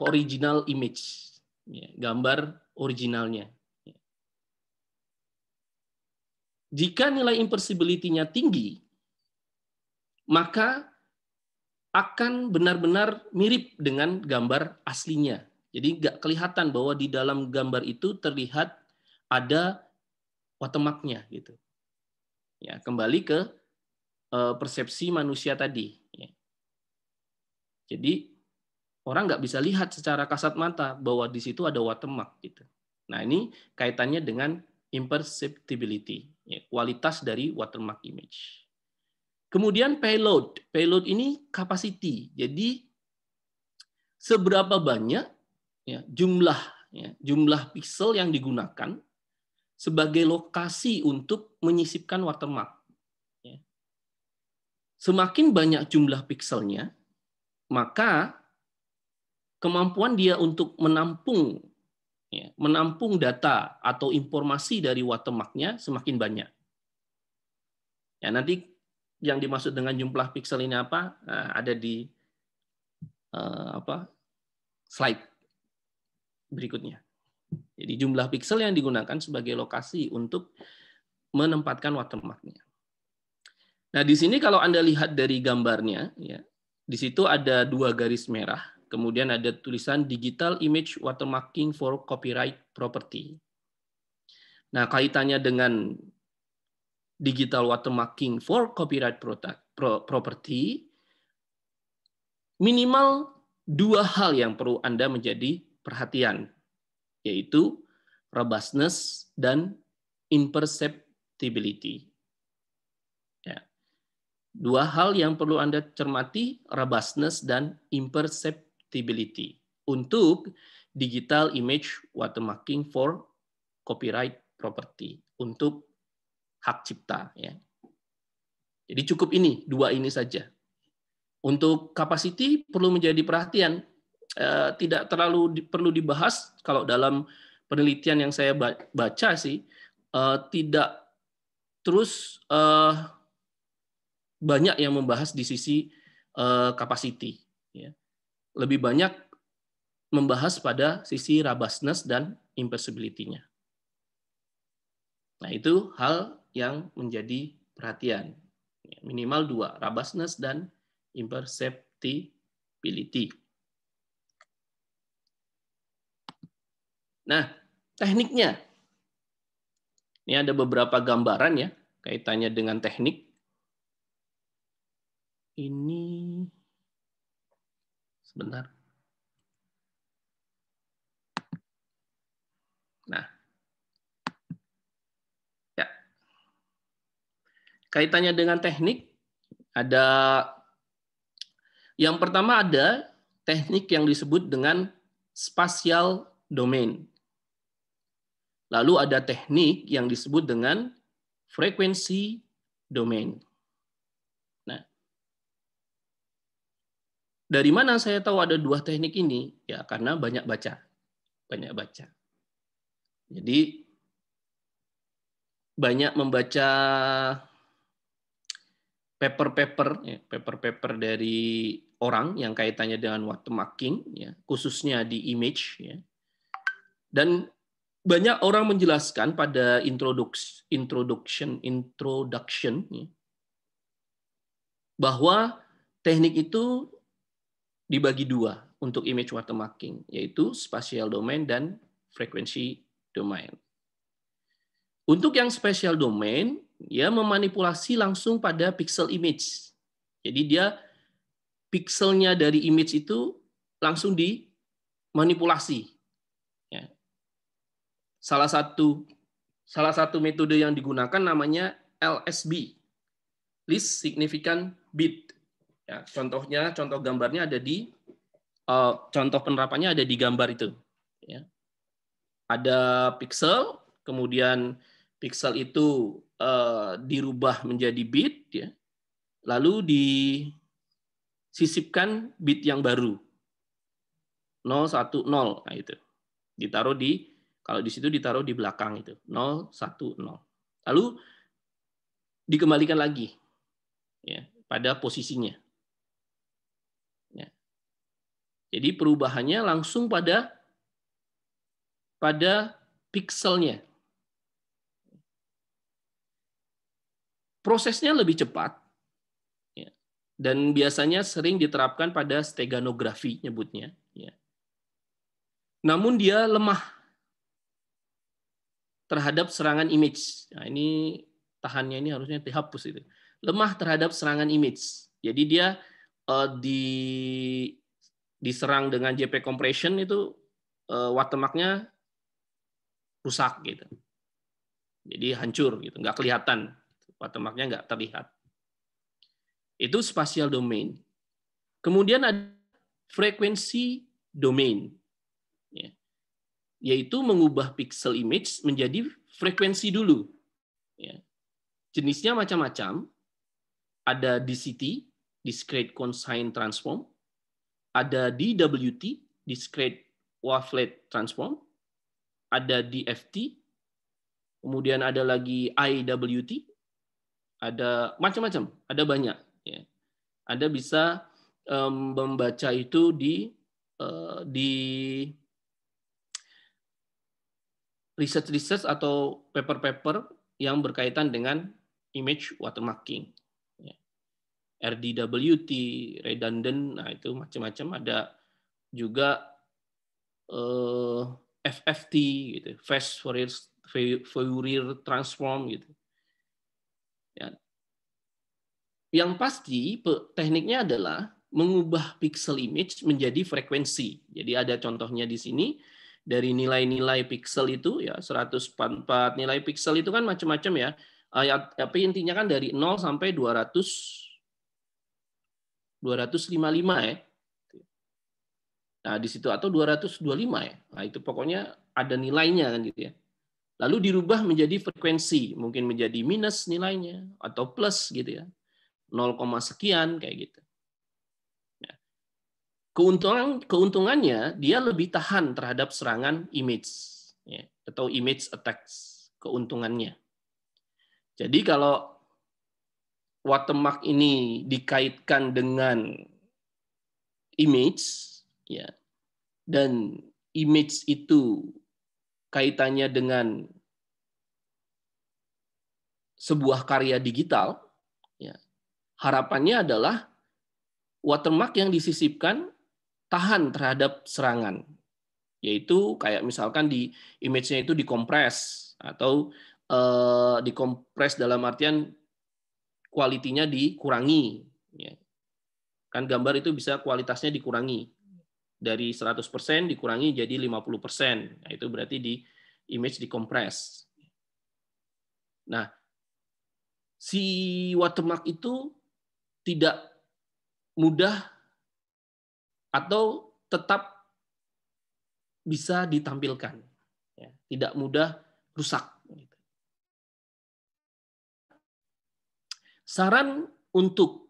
original image, ya, gambar originalnya. Jika nilai impersibility-nya tinggi, maka akan benar-benar mirip dengan gambar aslinya. Jadi nggak kelihatan bahwa di dalam gambar itu terlihat ada watermarknya gitu. Ya, kembali ke eh, persepsi manusia tadi. Ya. Jadi orang nggak bisa lihat secara kasat mata bahwa di situ ada watermark gitu. Nah ini kaitannya dengan imperceptibility, ya, kualitas dari watermark image. Kemudian payload. Payload ini capacity. Jadi seberapa banyak ya, jumlah ya, jumlah pixel yang digunakan sebagai lokasi untuk menyisipkan watermark. Ya. Semakin banyak jumlah pixelnya, maka kemampuan dia untuk menampung ya, menampung data atau informasi dari watermarknya semakin banyak. Ya, nanti yang dimaksud dengan jumlah pixel ini apa nah, ada di eh, apa slide berikutnya. Jadi jumlah pixel yang digunakan sebagai lokasi untuk menempatkan watermarknya. Nah di sini kalau anda lihat dari gambarnya, ya di situ ada dua garis merah, kemudian ada tulisan digital image watermarking for copyright property. Nah kaitannya dengan digital watermarking for copyright product, pro, property, minimal dua hal yang perlu Anda menjadi perhatian, yaitu robustness dan imperceptibility. Ya. Dua hal yang perlu Anda cermati, robustness dan imperceptibility untuk digital image watermarking for copyright property untuk hak cipta. Ya. Jadi cukup ini, dua ini saja. Untuk capacity perlu menjadi perhatian, eh, tidak terlalu perlu dibahas kalau dalam penelitian yang saya baca sih eh, tidak terus eh, banyak yang membahas di sisi eh, capacity. Ya. Lebih banyak membahas pada sisi robustness dan impossibility-nya. Nah itu hal yang menjadi perhatian. Ya, minimal dua, robustness dan imperceptibility. Nah, tekniknya. Ini ada beberapa gambaran ya, kaitannya dengan teknik. Ini sebentar. Kaitannya dengan teknik, ada yang pertama ada teknik yang disebut dengan spatial domain. Lalu ada teknik yang disebut dengan frekuensi domain. Nah, dari mana saya tahu ada dua teknik ini? Ya karena banyak baca, banyak baca. Jadi banyak membaca paper-paper ya, paper-paper dari orang yang kaitannya dengan watermarking ya, khususnya di image ya. Dan banyak orang menjelaskan pada introduction introduction introduction ya, bahwa teknik itu dibagi dua untuk image watermarking yaitu spatial domain dan frequency domain. Untuk yang spatial domain ya memanipulasi langsung pada pixel image. Jadi dia pixelnya dari image itu langsung dimanipulasi. Ya. Salah satu salah satu metode yang digunakan namanya LSB, least significant bit. Ya, contohnya, contoh gambarnya ada di uh, contoh penerapannya ada di gambar itu. Ya. Ada pixel, kemudian Pixel itu uh, dirubah menjadi bit, ya, lalu disisipkan bit yang baru 010 nah itu ditaruh di kalau di situ ditaruh di belakang itu 010 lalu dikembalikan lagi ya pada posisinya ya. jadi perubahannya langsung pada pada pikselnya prosesnya lebih cepat ya. dan biasanya sering diterapkan pada steganografi nyebutnya. Ya. Namun dia lemah terhadap serangan image. Nah, ini tahannya ini harusnya dihapus itu. Lemah terhadap serangan image. Jadi dia uh, di diserang dengan JP compression itu uh, watermarknya rusak gitu. Jadi hancur gitu, nggak kelihatan watermarknya nggak terlihat. Itu spatial domain. Kemudian ada frekuensi domain, ya. yaitu mengubah pixel image menjadi frekuensi dulu. Ya. Jenisnya macam-macam. Ada DCT, discrete cosine transform, ada DWT, discrete wavelet transform, ada DFT, kemudian ada lagi IWT, ada macam-macam, ada banyak. Ya. Anda bisa um, membaca itu di uh, di research-research atau paper-paper yang berkaitan dengan image watermarking. Ya. RDWT, redundant, nah itu macam-macam. Ada juga uh, FFT, gitu, Fast Fourier, Fourier Transform, gitu. Ya. Yang pasti tekniknya adalah mengubah pixel image menjadi frekuensi. Jadi ada contohnya di sini dari nilai-nilai pixel itu ya 144 nilai pixel itu kan macam-macam ya. Ah, ya tapi intinya kan dari 0 sampai 200 255 ya. Nah, di situ atau 225 ya. Nah, itu pokoknya ada nilainya kan gitu ya. Lalu dirubah menjadi frekuensi, mungkin menjadi minus nilainya atau plus gitu ya. 0, sekian kayak gitu. Ya. keuntungan keuntungannya dia lebih tahan terhadap serangan image ya, atau image attacks keuntungannya. Jadi kalau watermark ini dikaitkan dengan image ya dan image itu kaitannya dengan sebuah karya digital, ya, harapannya adalah watermark yang disisipkan tahan terhadap serangan, yaitu kayak misalkan di image-nya itu dikompres atau eh, dikompres dalam artian kualitinya dikurangi, ya. kan gambar itu bisa kualitasnya dikurangi dari 100% dikurangi jadi 50%. Nah, itu berarti di image dikompres. Nah, si watermark itu tidak mudah atau tetap bisa ditampilkan. Ya, tidak mudah rusak. Saran untuk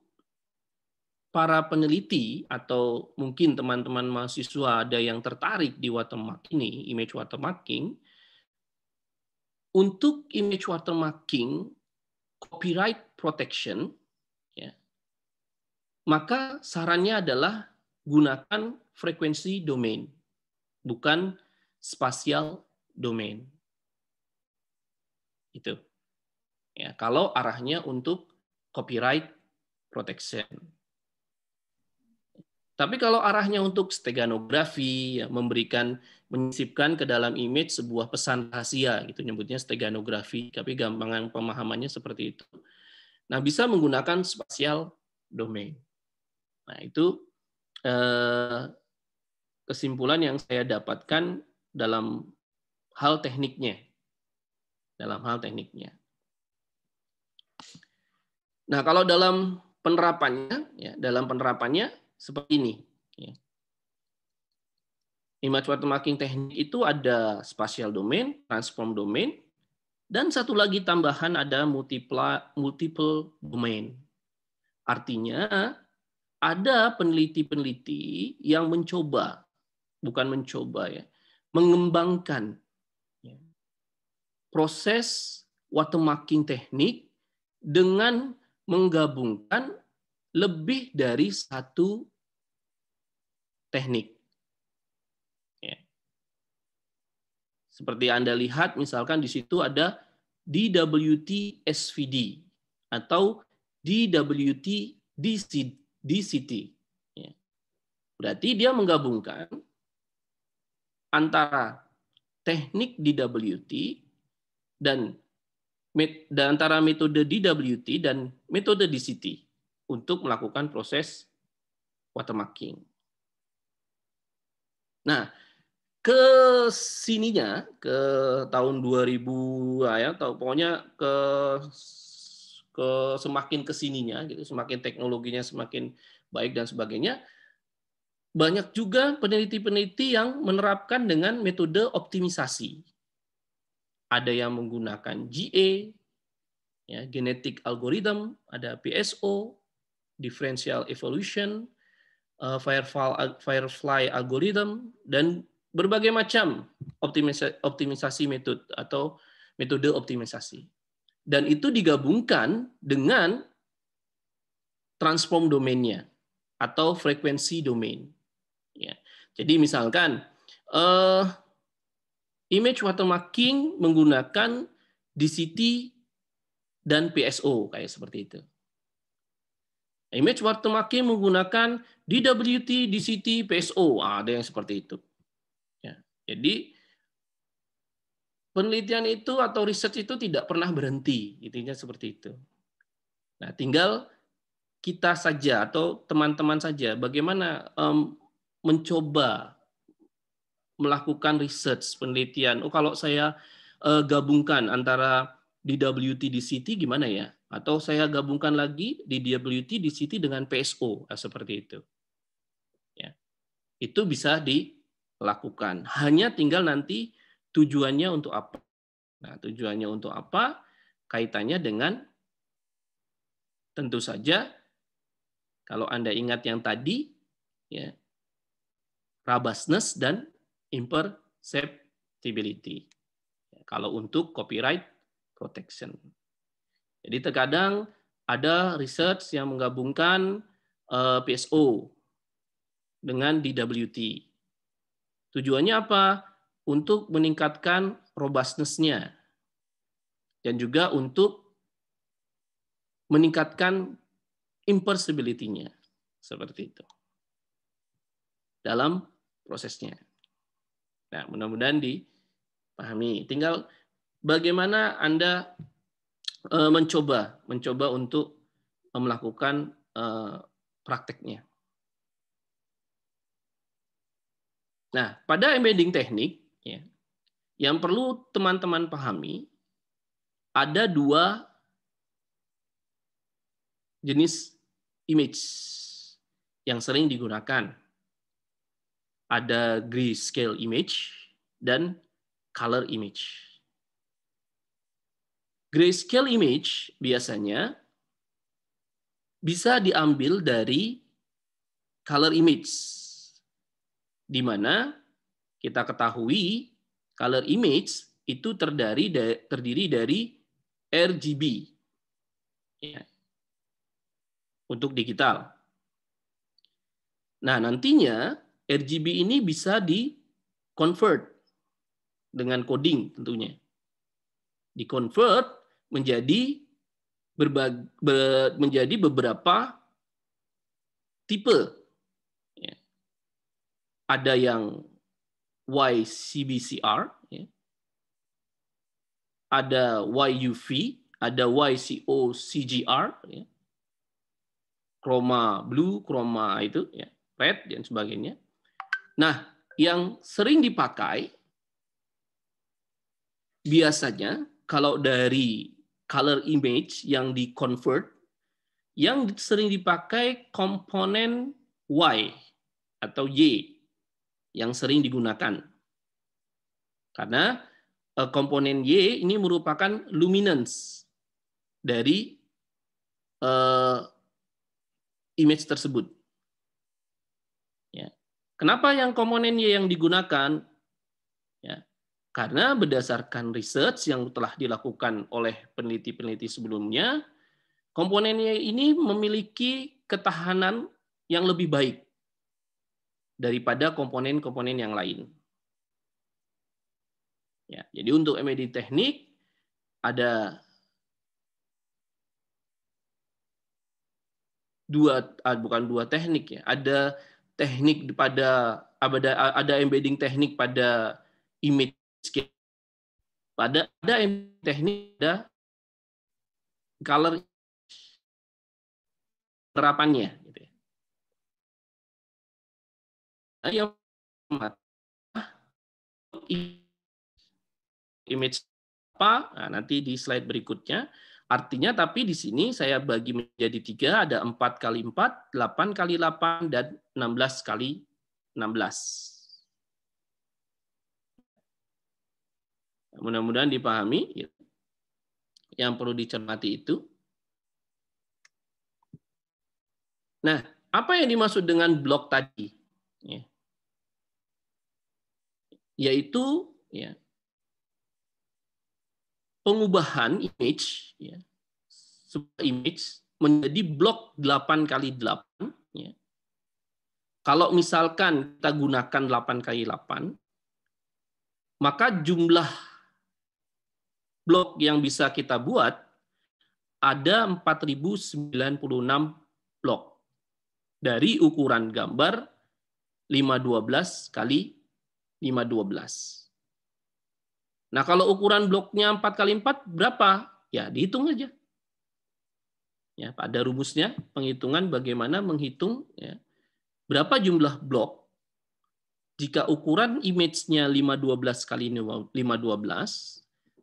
para peneliti atau mungkin teman-teman mahasiswa ada yang tertarik di watermark ini, image watermarking, untuk image watermarking copyright protection, ya, maka sarannya adalah gunakan frekuensi domain, bukan spasial domain. Itu. Ya, kalau arahnya untuk copyright protection. Tapi kalau arahnya untuk steganografi, ya, memberikan menyisipkan ke dalam image sebuah pesan rahasia, gitu nyebutnya steganografi. Tapi gampang pemahamannya seperti itu. Nah, bisa menggunakan spasial domain. Nah, itu eh, kesimpulan yang saya dapatkan dalam hal tekniknya. Dalam hal tekniknya. Nah, kalau dalam penerapannya, ya, dalam penerapannya seperti ini. Ya. Image watermarking teknik itu ada spatial domain, transform domain, dan satu lagi tambahan ada multiple multiple domain. Artinya ada peneliti-peneliti yang mencoba, bukan mencoba ya, mengembangkan ya, proses watermarking teknik dengan menggabungkan lebih dari satu teknik. Ya. Seperti Anda lihat, misalkan di situ ada DWT SVD atau DWT DCT. Ya. Berarti dia menggabungkan antara teknik DWT dan dan antara metode DWT dan metode DCT untuk melakukan proses watermarking. Nah, ke sininya ke tahun 2000 ah ya tahu pokoknya ke ke semakin ke sininya gitu semakin teknologinya semakin baik dan sebagainya banyak juga peneliti-peneliti yang menerapkan dengan metode optimisasi ada yang menggunakan GA ya genetic algorithm ada PSO differential evolution Eh, Firefly, Firefly algorithm, dan berbagai macam optimisasi, optimisasi metode atau metode optimisasi. Dan itu digabungkan dengan transform domainnya atau frekuensi domain. Ya. Jadi misalkan uh, image watermarking menggunakan DCT dan PSO kayak seperti itu. Image watermarking menggunakan DWT, DCT, PSO, ah, ada yang seperti itu. Ya. Jadi penelitian itu atau riset itu tidak pernah berhenti, intinya seperti itu. Nah, tinggal kita saja atau teman-teman saja bagaimana um, mencoba melakukan riset penelitian. Oh, kalau saya uh, gabungkan antara DWT DCT gimana ya? Atau saya gabungkan lagi DWT DCT dengan PSO nah, seperti itu. Itu bisa dilakukan. Hanya tinggal nanti tujuannya untuk apa. Nah, tujuannya untuk apa? Kaitannya dengan tentu saja kalau Anda ingat yang tadi ya robustness dan imperceptibility. Ya, kalau untuk copyright protection. Jadi terkadang ada research yang menggabungkan eh, PSO dengan DWT. Tujuannya apa? Untuk meningkatkan robustness-nya dan juga untuk meningkatkan impersibility-nya seperti itu dalam prosesnya. Nah, mudah-mudahan dipahami. Tinggal bagaimana Anda eh, mencoba mencoba untuk eh, melakukan eh, prakteknya. Nah, pada embedding teknik, ya, yang perlu teman-teman pahami ada dua jenis image yang sering digunakan. Ada grayscale image dan color image. Grayscale image biasanya bisa diambil dari color image di mana kita ketahui color image itu terdiri dari RGB ya, untuk digital. Nah nantinya RGB ini bisa di convert dengan coding tentunya. Di convert menjadi berbagai menjadi beberapa tipe ada yang YCBCR, ya. ada YUV, ada YCOCGR, ya. chroma blue, chroma itu, ya. red, dan sebagainya. Nah, yang sering dipakai biasanya kalau dari color image yang di convert yang sering dipakai komponen Y atau Y yang sering digunakan. Karena eh, komponen Y ini merupakan luminance dari eh, image tersebut. Ya. Kenapa yang komponen Y yang digunakan? Ya. Karena berdasarkan research yang telah dilakukan oleh peneliti-peneliti sebelumnya, komponen Y ini memiliki ketahanan yang lebih baik daripada komponen-komponen yang lain. Ya, jadi untuk MED teknik ada dua ah, bukan dua teknik ya. Ada teknik pada ada ada embedding teknik pada image scan. Pada ada teknik ada color terapannya ya image apa nah, nanti di slide berikutnya artinya tapi di sini saya bagi menjadi tiga ada empat kali empat delapan kali delapan dan enam belas kali enam belas mudah-mudahan dipahami ya. yang perlu dicermati itu nah apa yang dimaksud dengan blok tadi ya yaitu ya, pengubahan image, ya, sebuah image menjadi blok 8 kali 8. Ya. Kalau misalkan kita gunakan 8 kali 8, maka jumlah blok yang bisa kita buat ada 4096 blok dari ukuran gambar 512 kali 512. Nah, kalau ukuran bloknya 4 kali 4 berapa? Ya, dihitung aja. Ya, pada rumusnya penghitungan bagaimana menghitung ya, berapa jumlah blok jika ukuran image-nya 512 kali 512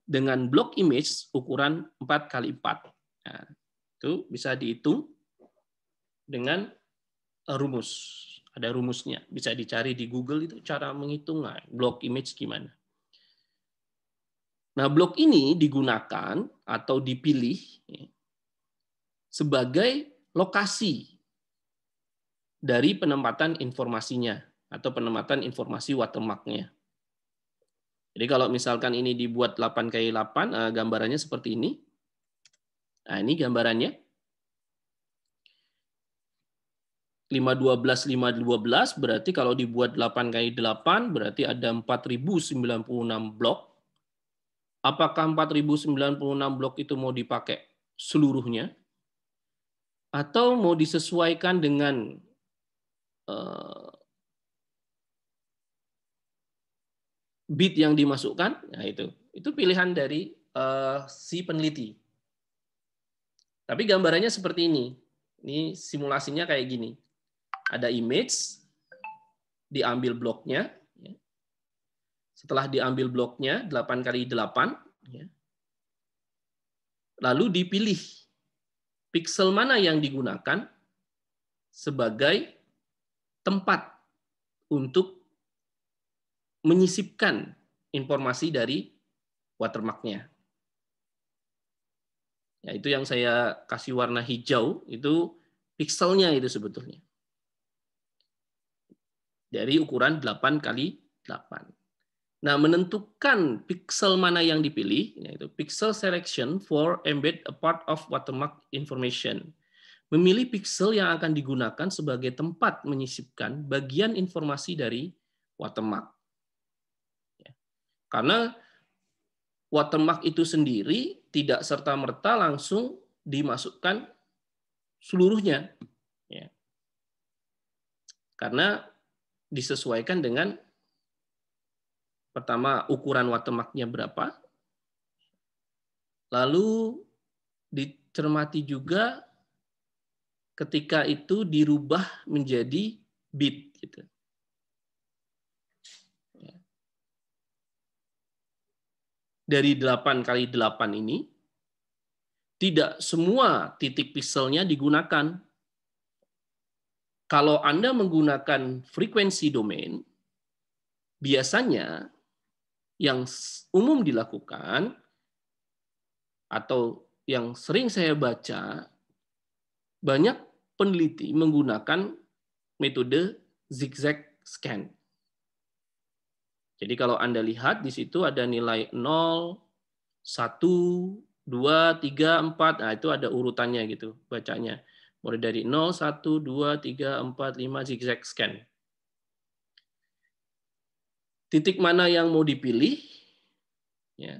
dengan blok image ukuran 4 kali 4. Nah, itu bisa dihitung dengan eh, rumus ada rumusnya bisa dicari di Google itu cara menghitung ah, block image gimana nah block ini digunakan atau dipilih ya, sebagai lokasi dari penempatan informasinya atau penempatan informasi watermarknya jadi kalau misalkan ini dibuat 8 kali 8 eh, gambarannya seperti ini nah ini gambarannya 512 512 berarti kalau dibuat 8 kali 8 berarti ada 4096 blok. Apakah 4096 blok itu mau dipakai seluruhnya? Atau mau disesuaikan dengan uh, eh, bit yang dimasukkan? Nah itu. Itu pilihan dari uh, si peneliti. Tapi gambarannya seperti ini. Ini simulasinya kayak gini ada image, diambil bloknya. Ya. Setelah diambil bloknya, 8 kali 8. Ya. Lalu dipilih pixel mana yang digunakan sebagai tempat untuk menyisipkan informasi dari watermarknya. Ya, itu yang saya kasih warna hijau, itu pixelnya itu sebetulnya dari ukuran 8 kali 8. Nah, menentukan pixel mana yang dipilih, yaitu pixel selection for embed a part of watermark information. Memilih pixel yang akan digunakan sebagai tempat menyisipkan bagian informasi dari watermark. Ya. Karena watermark itu sendiri tidak serta-merta langsung dimasukkan seluruhnya. Ya. Karena disesuaikan dengan pertama ukuran watermarknya berapa, lalu dicermati juga ketika itu dirubah menjadi bit. Gitu. Ya. Dari 8 kali 8 ini, tidak semua titik pixelnya digunakan kalau Anda menggunakan frekuensi domain, biasanya yang umum dilakukan atau yang sering saya baca, banyak peneliti menggunakan metode zigzag scan. Jadi kalau Anda lihat di situ ada nilai 0, 1, 2, 3, 4. Nah, itu ada urutannya gitu bacanya. Mulai dari 0, 1, 2, 3, 4, 5, zigzag scan. Titik mana yang mau dipilih? Ya.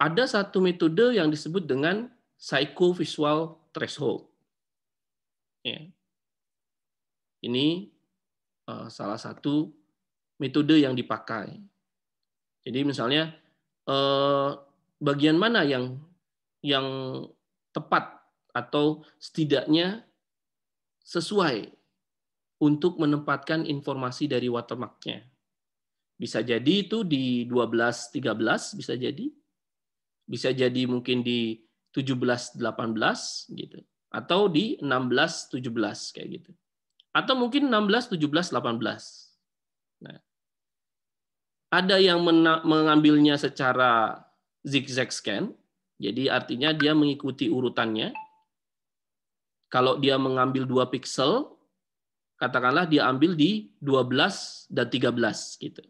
Ada satu metode yang disebut dengan psycho-visual threshold. Ya. Ini uh, salah satu metode yang dipakai. Jadi misalnya uh, bagian mana yang yang tepat atau setidaknya sesuai untuk menempatkan informasi dari watermarknya. Bisa jadi itu di 12 13 bisa jadi. Bisa jadi mungkin di 17 18 gitu atau di 16 17 kayak gitu. Atau mungkin 16 17 18. Nah, ada yang mengambilnya secara zigzag scan, jadi artinya dia mengikuti urutannya kalau dia mengambil dua pixel, katakanlah dia ambil di 12 dan 13 gitu.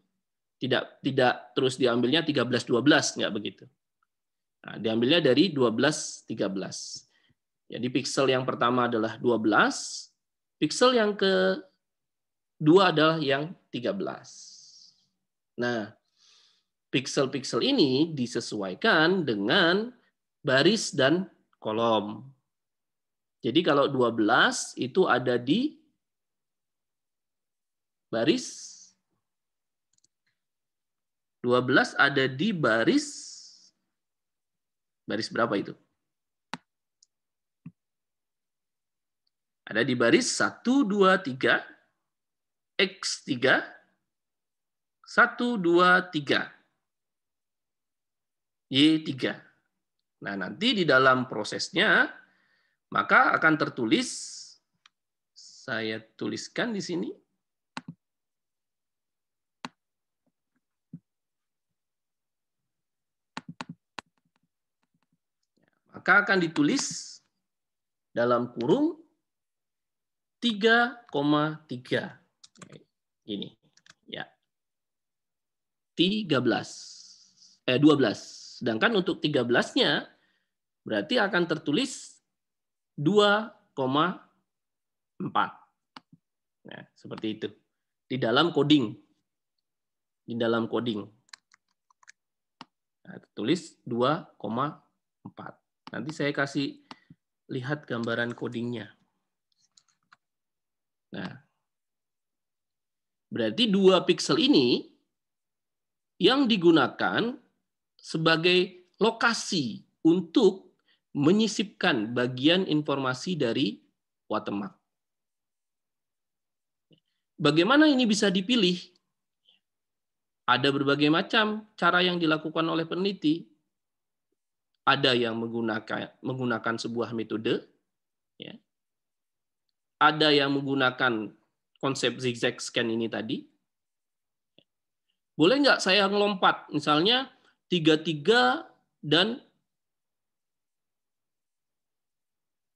Tidak tidak terus diambilnya 13 12 nggak begitu. Nah, diambilnya dari 12 13. Jadi pixel yang pertama adalah 12, pixel yang ke dua adalah yang 13. Nah, pixel-pixel ini disesuaikan dengan baris dan kolom. Jadi kalau 12 itu ada di baris 12 ada di baris baris berapa itu? Ada di baris 1 2 3 X3 1 2 3 Y3. Nah, nanti di dalam prosesnya maka akan tertulis saya tuliskan di sini maka akan ditulis dalam kurung 3,3 ini ya 13 eh 12 sedangkan untuk 13-nya berarti akan tertulis 2,4. Nah, seperti itu. Di dalam coding. Di dalam coding. Nah, tulis 2,4. Nanti saya kasih lihat gambaran codingnya. Nah, berarti dua pixel ini yang digunakan sebagai lokasi untuk menyisipkan bagian informasi dari watermark. Bagaimana ini bisa dipilih? Ada berbagai macam cara yang dilakukan oleh peneliti. Ada yang menggunakan menggunakan sebuah metode, ya. ada yang menggunakan konsep zigzag scan ini tadi. Boleh nggak saya ngelompat, misalnya 33 dan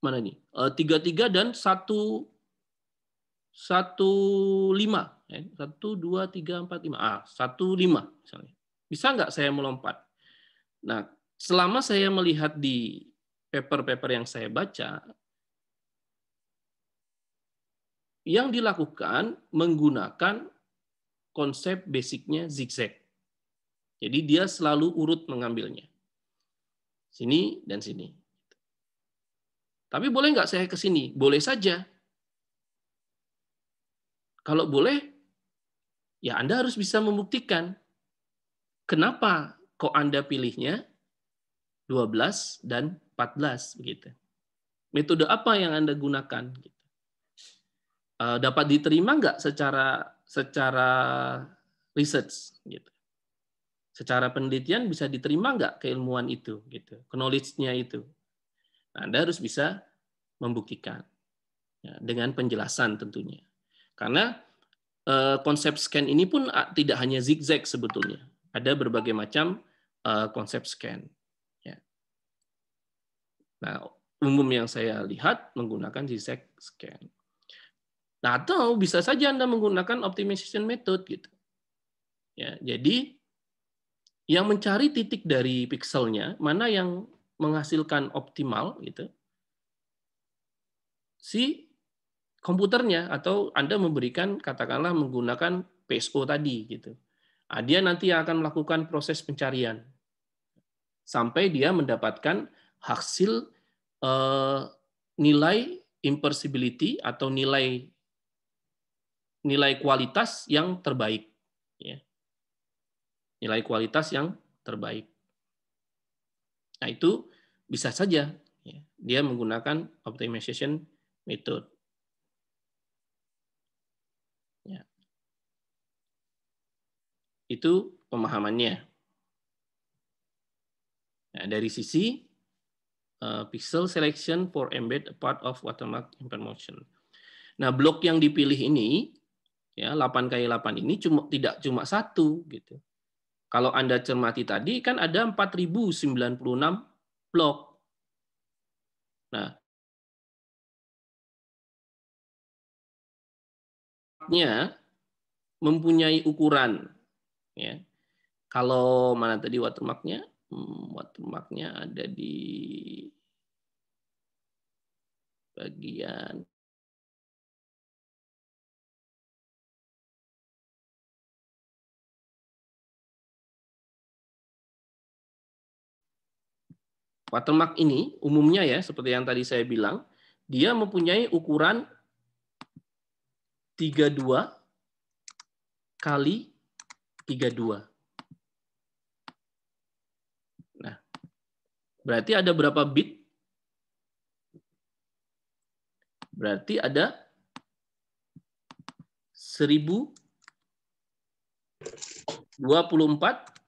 mana ini? Eh, tiga tiga dan satu satu lima, ya, satu dua tiga empat lima, ah satu lima misalnya. Bisa nggak saya melompat? Nah, selama saya melihat di paper-paper yang saya baca, yang dilakukan menggunakan konsep basicnya zigzag. Jadi dia selalu urut mengambilnya. Sini dan sini tapi boleh nggak saya ke sini? Boleh saja. Kalau boleh, ya Anda harus bisa membuktikan kenapa kok Anda pilihnya 12 dan 14 begitu. Metode apa yang Anda gunakan? Gitu. Eh, dapat diterima nggak secara secara research? Gitu. Secara penelitian bisa diterima nggak keilmuan itu? Gitu. Knowledge-nya itu Nah, Anda harus bisa membuktikan ya, dengan penjelasan tentunya. Karena e, konsep scan ini pun ah, tidak hanya zigzag sebetulnya. Ada berbagai macam e, konsep scan. Ya. Nah, umum yang saya lihat menggunakan zigzag scan. Nah, atau bisa saja Anda menggunakan optimization method gitu. Ya, jadi yang mencari titik dari pikselnya, mana yang menghasilkan optimal gitu si komputernya atau Anda memberikan katakanlah menggunakan PSO tadi gitu. Nah, dia nanti akan melakukan proses pencarian sampai dia mendapatkan hasil eh, nilai impersibility atau nilai nilai kualitas yang terbaik ya. Nilai kualitas yang terbaik. Nah itu bisa saja ya, dia menggunakan optimization method. Ya. Itu pemahamannya. Nah, dari sisi uh, pixel selection for embed a part of watermark information. Nah, blok yang dipilih ini ya 8 kali 8 ini cuma tidak cuma satu gitu. Kalau Anda cermati tadi, kan ada 4.096 blok. Nah, nya mempunyai ukuran. Ya. Kalau mana tadi watermarknya? Hmm, watermarknya ada di bagian Watermark ini umumnya ya seperti yang tadi saya bilang, dia mempunyai ukuran 32 kali 32. Nah, berarti ada berapa bit? Berarti ada 1024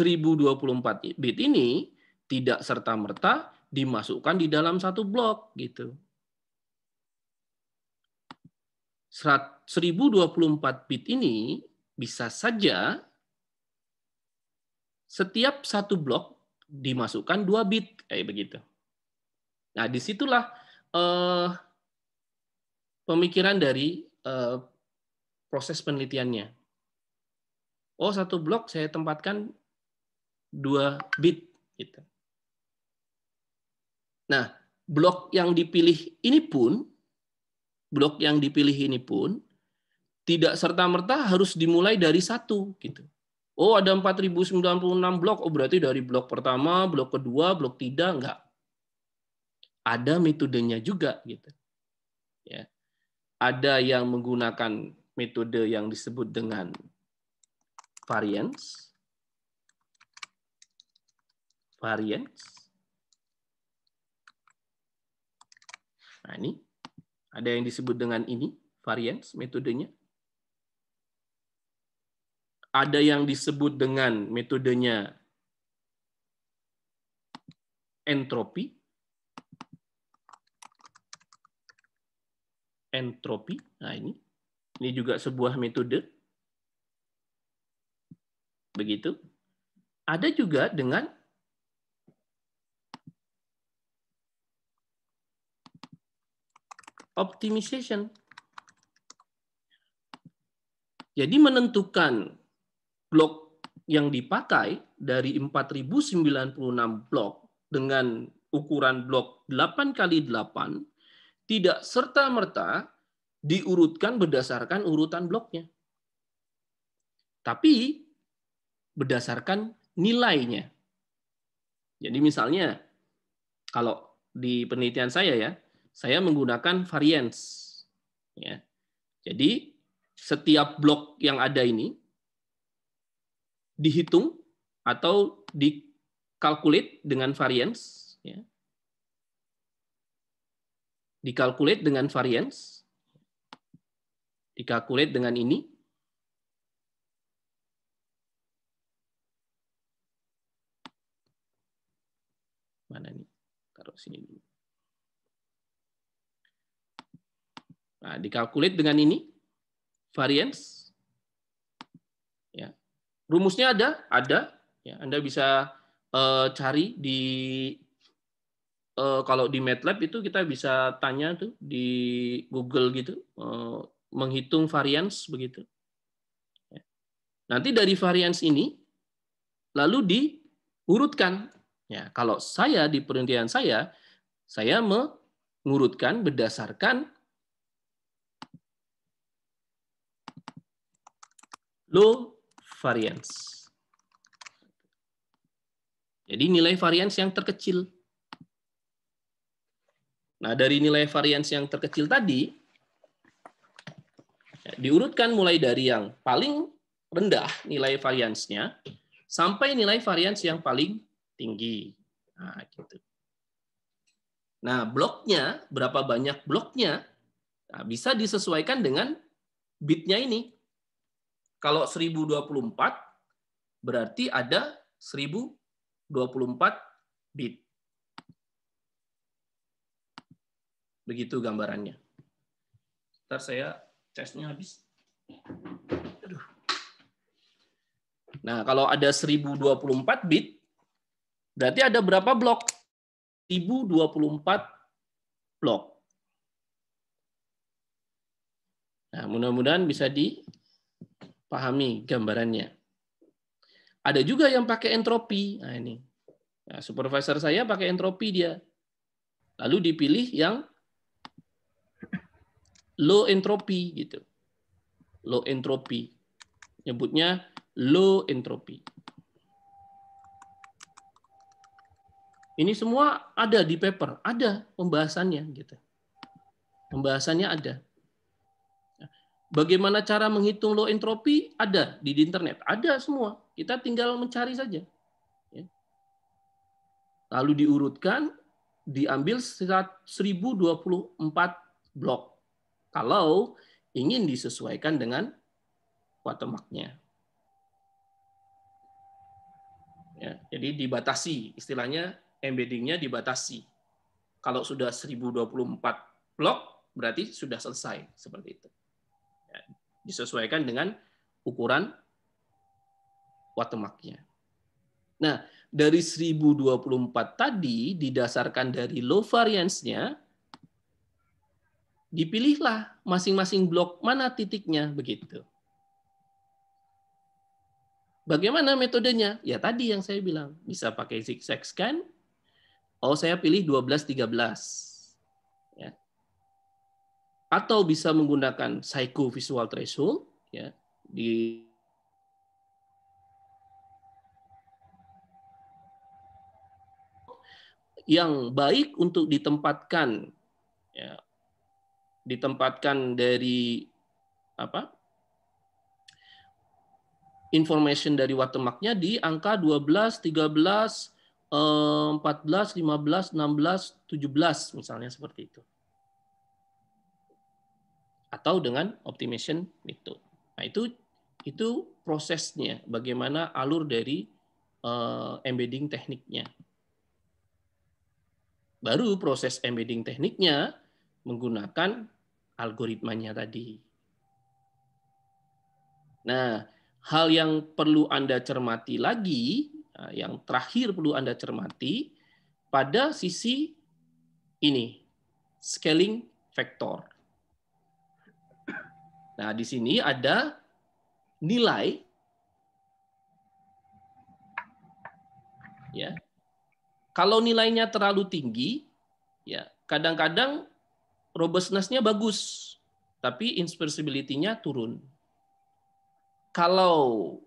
1024 bit ini tidak serta-merta dimasukkan di dalam satu blok gitu. 1024 bit ini bisa saja setiap satu blok dimasukkan dua bit kayak begitu. Nah, disitulah eh, pemikiran dari eh, proses penelitiannya. Oh, satu blok saya tempatkan 2 bit. Gitu. Nah, blok yang dipilih ini pun, blok yang dipilih ini pun, tidak serta-merta harus dimulai dari satu. Gitu. Oh, ada 4096 blok, oh berarti dari blok pertama, blok kedua, blok tiga enggak. Ada metodenya juga. gitu. Ya. Ada yang menggunakan metode yang disebut dengan variance, variance. Nah, ini ada yang disebut dengan ini variance metodenya. Ada yang disebut dengan metodenya entropi. Entropi. Nah, ini. Ini juga sebuah metode. Begitu. Ada juga dengan optimization. Jadi menentukan blok yang dipakai dari 4096 blok dengan ukuran blok 8 kali 8 tidak serta-merta diurutkan berdasarkan urutan bloknya. Tapi berdasarkan nilainya. Jadi misalnya kalau di penelitian saya ya, saya menggunakan variance. Ya. Jadi setiap blok yang ada ini dihitung atau dikalkulat dengan variance. Ya. Dikalkulat dengan variance. Dikalkulat dengan ini. Mana nih? Taruh sini dulu. Nah, dikalkulit dengan ini variance. Ya. Rumusnya ada, ada. Ya, Anda bisa uh, cari di uh, kalau di MATLAB itu kita bisa tanya tuh di Google gitu uh, menghitung variance begitu. Ya. Nanti dari variance ini lalu diurutkan. Ya, kalau saya di perhentian saya, saya mengurutkan berdasarkan low variance. Jadi nilai variance yang terkecil. Nah, dari nilai variance yang terkecil tadi, ya, diurutkan mulai dari yang paling rendah nilai variansnya sampai nilai variance yang paling tinggi. Nah, gitu. Nah, bloknya, berapa banyak bloknya, nah, bisa disesuaikan dengan bitnya ini. Kalau 1024 berarti ada 1024 bit. Begitu gambarannya. Ntar saya tesnya habis. Nah, kalau ada 1024 bit, berarti ada berapa blok? 1024 blok. Nah, mudah-mudahan bisa di pahami gambarannya. Ada juga yang pakai entropi. Nah, ini. Nah, supervisor saya pakai entropi dia. Lalu dipilih yang low entropi gitu. Low entropi. Nyebutnya low entropi. Ini semua ada di paper, ada pembahasannya gitu. Pembahasannya ada. Bagaimana cara menghitung low entropy? Ada di internet, ada semua. Kita tinggal mencari saja. Ya. Lalu diurutkan, diambil 1024 blok. Kalau ingin disesuaikan dengan watermarknya. Ya, jadi dibatasi, istilahnya embeddingnya dibatasi. Kalau sudah 1024 blok, berarti sudah selesai seperti itu disesuaikan dengan ukuran watermarknya. Nah, dari 1024 tadi didasarkan dari low variance-nya dipilihlah masing-masing blok mana titiknya begitu. Bagaimana metodenya? Ya tadi yang saya bilang, bisa pakai zigzag scan. Oh, saya pilih 12 13. Ya atau bisa menggunakan psycho visual threshold ya di yang baik untuk ditempatkan ya, ditempatkan dari apa information dari watermarknya di angka 12, 13, 14, 15, 16, 17 misalnya seperti itu atau dengan optimization itu, Nah, itu itu prosesnya bagaimana alur dari uh, embedding tekniknya. Baru proses embedding tekniknya menggunakan algoritmanya tadi. Nah, hal yang perlu Anda cermati lagi, nah, yang terakhir perlu Anda cermati pada sisi ini, scaling factor. Nah, di sini ada nilai ya. Kalau nilainya terlalu tinggi, ya, kadang-kadang robustness-nya bagus, tapi inspirability nya turun. Kalau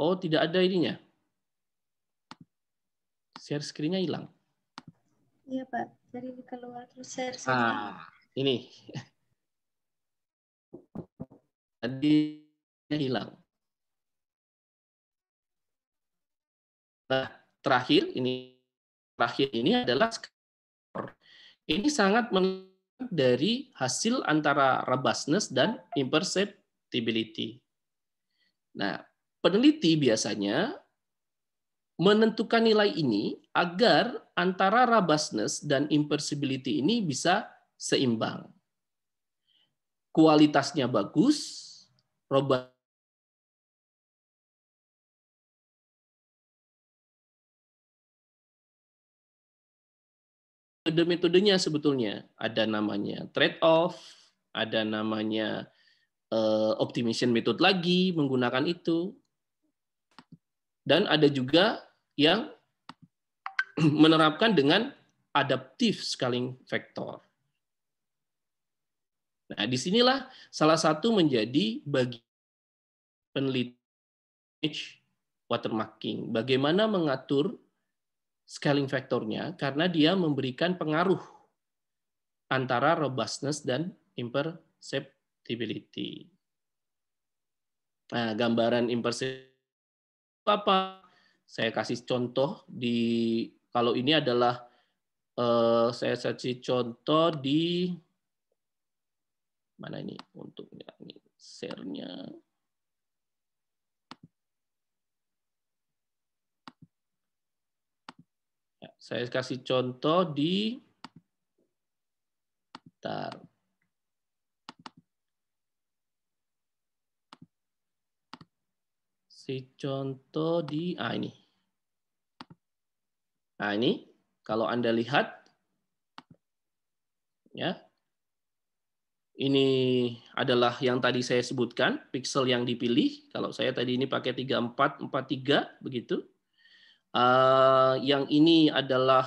Oh, tidak ada ininya. Share screen-nya hilang. Iya, Pak. Dari keluar terus share screen. Ah, ini. Tadi hilang. Nah, terakhir ini terakhir ini adalah skor. Ini sangat dari hasil antara robustness dan imperceptibility. Nah, peneliti biasanya menentukan nilai ini agar antara robustness dan impersibility ini bisa seimbang. Kualitasnya bagus, robust metode-metodenya sebetulnya ada namanya trade off, ada namanya uh, optimization method lagi menggunakan itu dan ada juga yang menerapkan dengan adaptif scaling factor. Nah, disinilah salah satu menjadi bagi penelitian watermarking. Bagaimana mengatur scaling faktornya karena dia memberikan pengaruh antara robustness dan imperceptibility. Nah, gambaran imperceptibility apa. Saya kasih contoh di kalau ini adalah eh, saya kasih contoh di mana ini untuk ini share ya, saya kasih contoh di Bentar. kasih contoh di ah ini. Nah, ini kalau Anda lihat ya. Ini adalah yang tadi saya sebutkan, pixel yang dipilih. Kalau saya tadi ini pakai 3443 begitu. Uh, yang ini adalah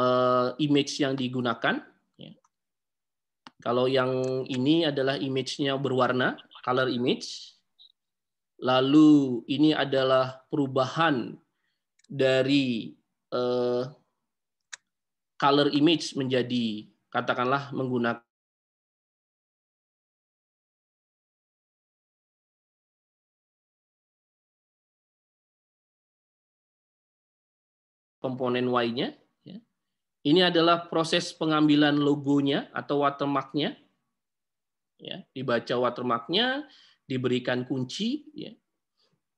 uh, image yang digunakan. Ya. Kalau yang ini adalah image-nya berwarna, color image. Lalu ini adalah perubahan dari uh, color image menjadi katakanlah menggunakan komponen Y-nya. Ya. Ini adalah proses pengambilan logonya atau watermarknya. Ya, dibaca watermarknya diberikan kunci ya,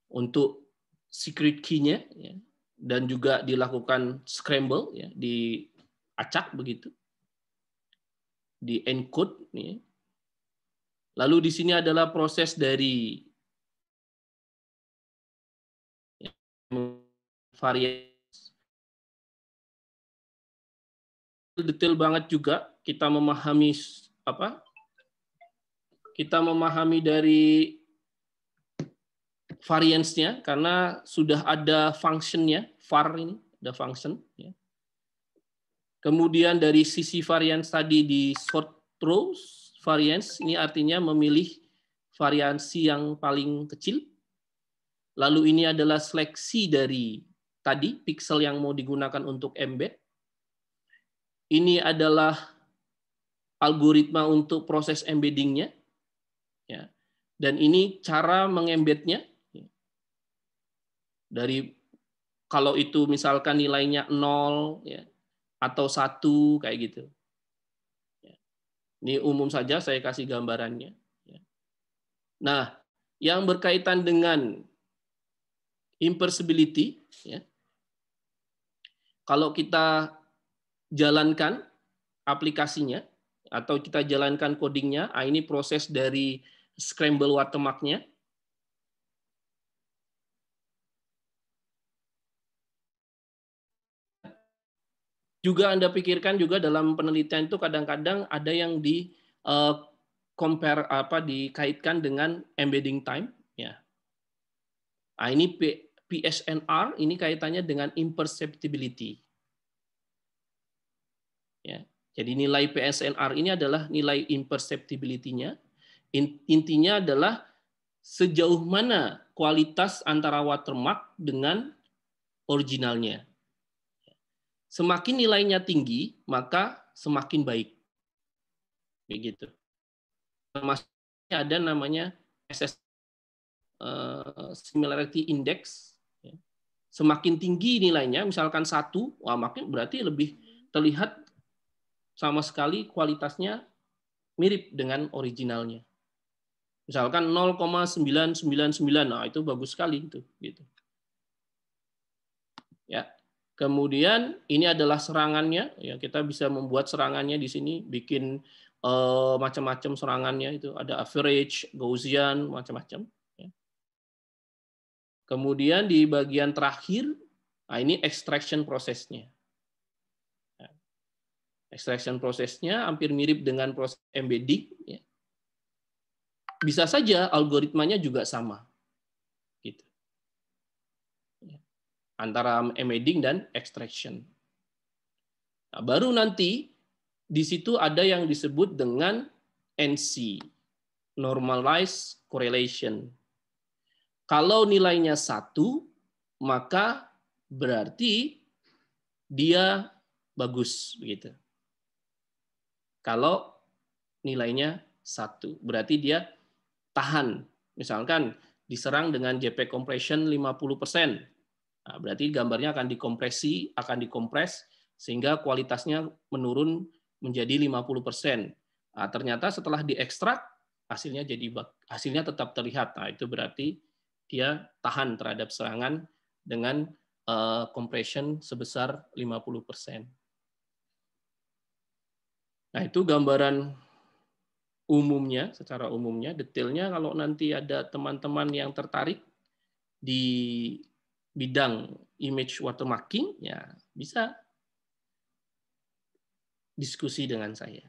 untuk secret key-nya ya, dan juga dilakukan scramble ya, diacak begitu, di encode. Ya. Lalu di sini adalah proses dari varian detail banget juga kita memahami apa kita memahami dari variance-nya karena sudah ada function-nya, var ini, ada function. Ya. Kemudian dari sisi variance tadi di short rows, variance ini artinya memilih variansi yang paling kecil. Lalu ini adalah seleksi dari tadi, pixel yang mau digunakan untuk embed. Ini adalah algoritma untuk proses embeddingnya. Ya. Dan ini cara mengembednya ya. dari kalau itu misalkan nilainya nol ya, atau satu kayak gitu. Ya. Ini umum saja saya kasih gambarannya. Ya. Nah, yang berkaitan dengan impersibility, ya, kalau kita jalankan aplikasinya atau kita jalankan codingnya, ah, ini proses dari scramble watermarknya. Juga Anda pikirkan juga dalam penelitian itu kadang-kadang ada yang di uh, compare apa dikaitkan dengan embedding time ya. Nah, ini P, PSNR ini kaitannya dengan imperceptibility. Ya. Jadi nilai PSNR ini adalah nilai imperceptibility-nya Intinya adalah sejauh mana kualitas antara watermark dengan originalnya. Semakin nilainya tinggi, maka semakin baik. Begitu. Masih ada namanya SS eh, Similarity Index. Ya. Semakin tinggi nilainya, misalkan satu, wah makin berarti lebih terlihat sama sekali kualitasnya mirip dengan originalnya. Misalkan 0,999, nah itu bagus sekali itu. Gitu. Ya. Kemudian ini adalah serangannya, ya kita bisa membuat serangannya di sini, bikin uh, macam-macam serangannya itu ada average, Gaussian, macam-macam. Ya. Kemudian di bagian terakhir, nah ini extraction prosesnya ya, extraction prosesnya hampir mirip dengan proses embedding. Ya bisa saja algoritmanya juga sama. Gitu. Ya. Antara embedding dan extraction. Nah, baru nanti di situ ada yang disebut dengan NC, normalized correlation. Kalau nilainya satu, maka berarti dia bagus begitu. Kalau nilainya satu, berarti dia tahan. Misalkan diserang dengan JP compression 50%. Nah, berarti gambarnya akan dikompresi, akan dikompres sehingga kualitasnya menurun menjadi 50%. Nah, ternyata setelah diekstrak hasilnya jadi hasilnya tetap terlihat. Nah, itu berarti dia tahan terhadap serangan dengan uh, compression sebesar 50%. Nah, itu gambaran umumnya, secara umumnya, detailnya kalau nanti ada teman-teman yang tertarik di bidang image watermarking, ya bisa diskusi dengan saya.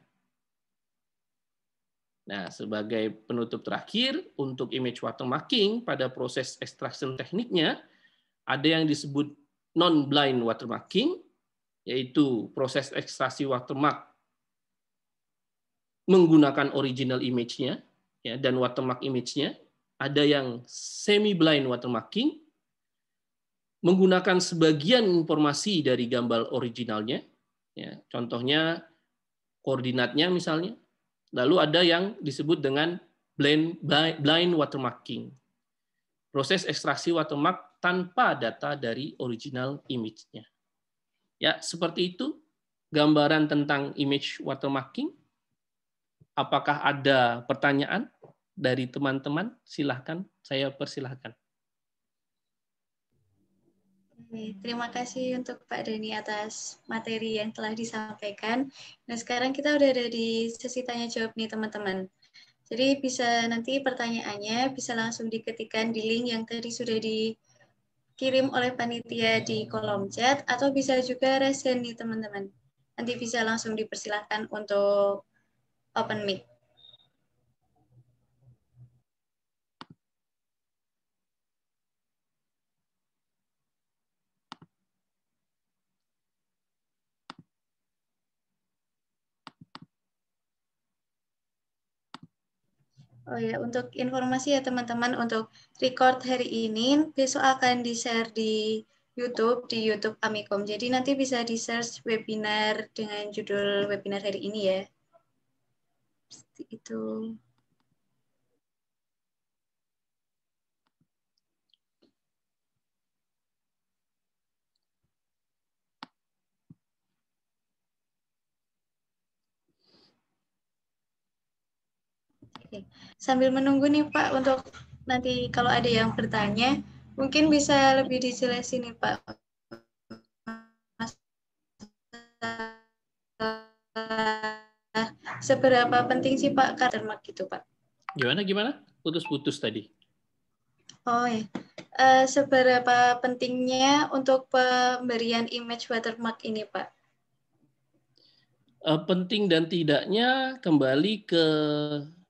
Nah, sebagai penutup terakhir, untuk image watermarking pada proses extraction tekniknya, ada yang disebut non-blind watermarking, yaitu proses ekstraksi watermark menggunakan original image-nya ya, dan watermark image-nya. Ada yang semi-blind watermarking, menggunakan sebagian informasi dari gambar originalnya. Ya, contohnya koordinatnya misalnya. Lalu ada yang disebut dengan blind, blind watermarking. Proses ekstraksi watermark tanpa data dari original image-nya. Ya, seperti itu gambaran tentang image watermarking. Apakah ada pertanyaan dari teman-teman? Silahkan, saya persilahkan. Terima kasih untuk Pak Dani atas materi yang telah disampaikan. Nah, sekarang kita udah ada di sesi tanya jawab nih, teman-teman. Jadi bisa nanti pertanyaannya bisa langsung diketikkan di link yang tadi sudah dikirim oleh panitia di kolom chat atau bisa juga resen nih, teman-teman. Nanti bisa langsung dipersilahkan untuk open mic. Oh ya, untuk informasi ya teman-teman, untuk record hari ini besok akan di-share di YouTube, di YouTube Amikom. Jadi nanti bisa di-search webinar dengan judul webinar hari ini ya seperti itu. Oke. Sambil menunggu nih Pak untuk nanti kalau ada yang bertanya, mungkin bisa lebih dijelasin nih Pak. Seberapa penting sih Pak Karmak itu Pak? Gimana gimana? Putus-putus tadi. Oh ya. Uh, seberapa pentingnya untuk pemberian image watermark ini Pak? Uh, penting dan tidaknya kembali ke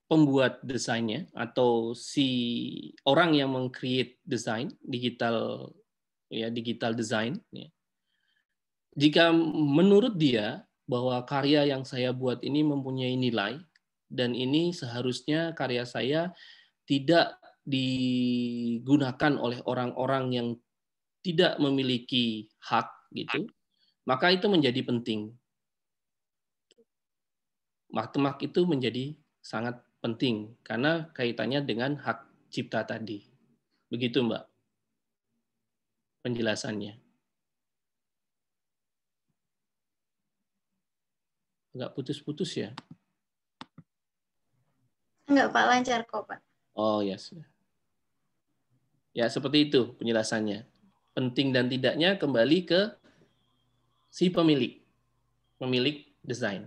pembuat desainnya atau si orang yang mengcreate desain digital ya digital design ya. Jika menurut dia bahwa karya yang saya buat ini mempunyai nilai dan ini seharusnya karya saya tidak digunakan oleh orang-orang yang tidak memiliki hak gitu maka itu menjadi penting martemak itu menjadi sangat penting karena kaitannya dengan hak cipta tadi begitu mbak penjelasannya Enggak putus-putus ya? Enggak, Pak. Lancar kok, Pak. Oh, ya sudah. Ya, seperti itu penjelasannya. Penting dan tidaknya kembali ke si pemilik. Pemilik desain.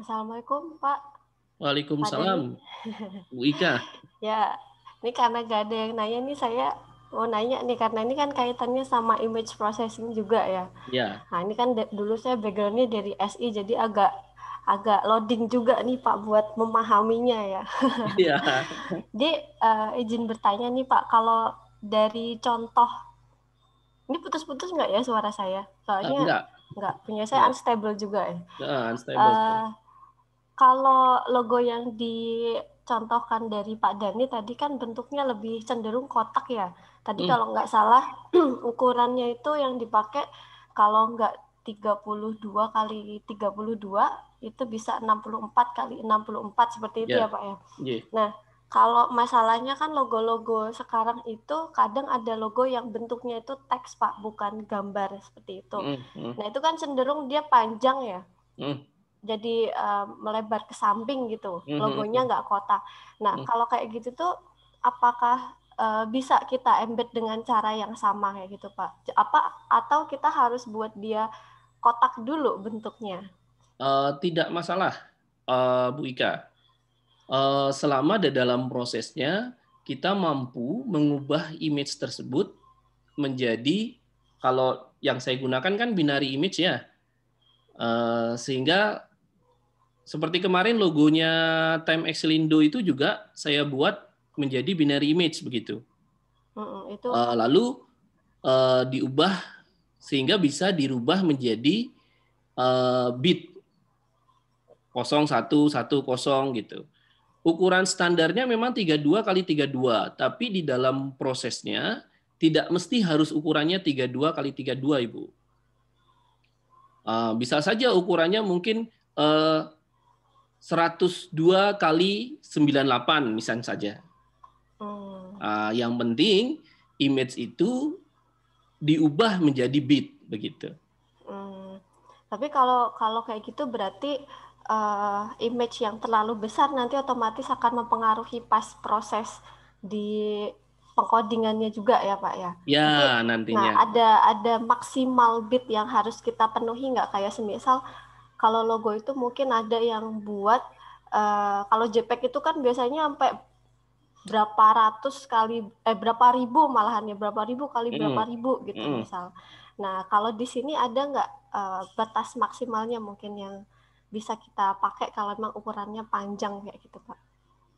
Assalamualaikum, Pak. Waalaikumsalam. Bu Ika. ya, ini karena gak ada yang nanya nih saya mau oh, nanya nih karena ini kan kaitannya sama image processing juga ya. Iya. Nah ini kan dulu saya backgroundnya dari SI jadi agak agak loading juga nih Pak buat memahaminya ya. Iya. jadi uh, izin bertanya nih Pak kalau dari contoh ini putus-putus nggak ya suara saya? Soalnya uh, eh, enggak. punya saya unstable juga ya. Uh, unstable. Uh, kalau logo yang dicontohkan dari Pak Dani tadi kan bentuknya lebih cenderung kotak ya. Tadi hmm. kalau nggak salah ukurannya itu yang dipakai kalau nggak 32 kali 32 itu bisa 64 kali 64 seperti itu yeah. ya Pak ya. Yeah. Nah, kalau masalahnya kan logo-logo sekarang itu kadang ada logo yang bentuknya itu teks Pak, bukan gambar seperti itu. Mm, -hmm. Nah, itu kan cenderung dia panjang ya. Mm. Jadi uh, melebar ke samping gitu, hmm, hmm, logonya hmm. nggak kotak. Nah, kalau kayak gitu tuh apakah uh, bisa kita embed dengan cara yang sama kayak gitu pak apa atau kita harus buat dia kotak dulu bentuknya uh, tidak masalah uh, Bu Ika uh, selama ada dalam prosesnya kita mampu mengubah image tersebut menjadi kalau yang saya gunakan kan binary image ya uh, sehingga seperti kemarin logonya Time Excelindo itu juga saya buat menjadi binary image begitu. itu. Eh, lalu eh, diubah sehingga bisa dirubah menjadi uh, bit 0110 gitu. Ukuran standarnya memang 32 kali 32, tapi di dalam prosesnya tidak mesti harus ukurannya 32 kali 32, Ibu. bisa saja ukurannya mungkin uh, 102 kali 98 misalnya saja. Oh. Uh, yang penting image itu diubah menjadi bit begitu. Hmm. Tapi kalau kalau kayak gitu berarti uh, image yang terlalu besar nanti otomatis akan mempengaruhi pas proses di pengkodingannya juga ya pak ya. Ya Jadi, nantinya. Nah ada ada maksimal bit yang harus kita penuhi nggak kayak semisal kalau logo itu mungkin ada yang buat uh, kalau JPEG itu kan biasanya sampai berapa ratus kali eh berapa ribu malahannya berapa ribu kali mm. berapa ribu gitu mm. misal. Nah kalau di sini ada nggak uh, batas maksimalnya mungkin yang bisa kita pakai kalau memang ukurannya panjang kayak gitu pak?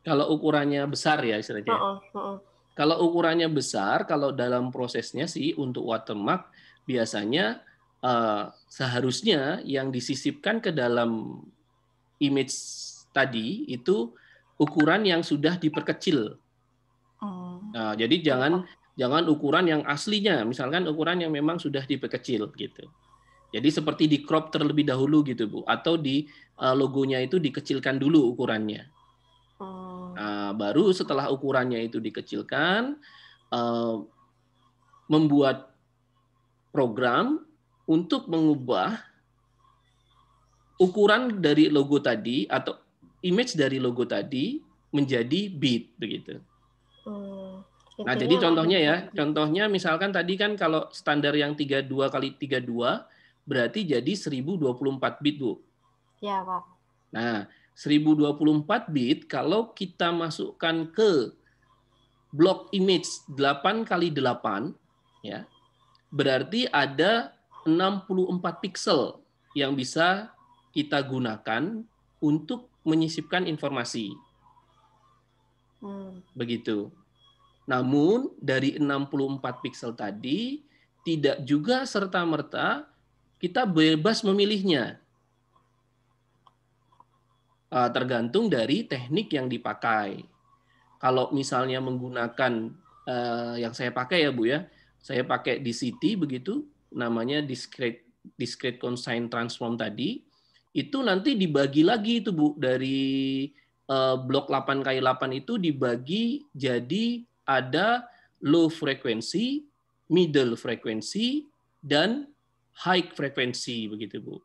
Kalau ukurannya besar ya istilahnya. Uh -uh, uh -uh. Kalau ukurannya besar, kalau dalam prosesnya sih untuk watermark biasanya uh, seharusnya yang disisipkan ke dalam image tadi itu ukuran yang sudah diperkecil. Oh. Nah, jadi jangan jangan ukuran yang aslinya, misalkan ukuran yang memang sudah diperkecil gitu. Jadi seperti di crop terlebih dahulu gitu bu, atau di eh, logonya itu dikecilkan dulu ukurannya. Oh. Nah, baru setelah ukurannya itu dikecilkan, eh, membuat program untuk mengubah ukuran dari logo tadi atau image dari logo tadi menjadi bit begitu. Hmm. Nah, jadi contohnya ya, contohnya misalkan tadi kan kalau standar yang 32 kali 32 berarti jadi 1024 bit, Bu. Ya, Pak. Nah, 1024 bit kalau kita masukkan ke block image 8 kali 8 ya. Berarti ada 64 pixel yang bisa kita gunakan untuk menyisipkan informasi. Hmm. Begitu. Namun dari 64 piksel tadi tidak juga serta-merta kita bebas memilihnya. Ah, tergantung dari teknik yang dipakai. Kalau misalnya menggunakan eh, yang saya pakai ya Bu ya, saya pakai DCT begitu, namanya discrete discrete consign transform tadi itu nanti dibagi lagi itu Bu dari uh, blok 8 kali 8 itu dibagi jadi ada low frekuensi, middle frekuensi dan high frekuensi begitu Bu.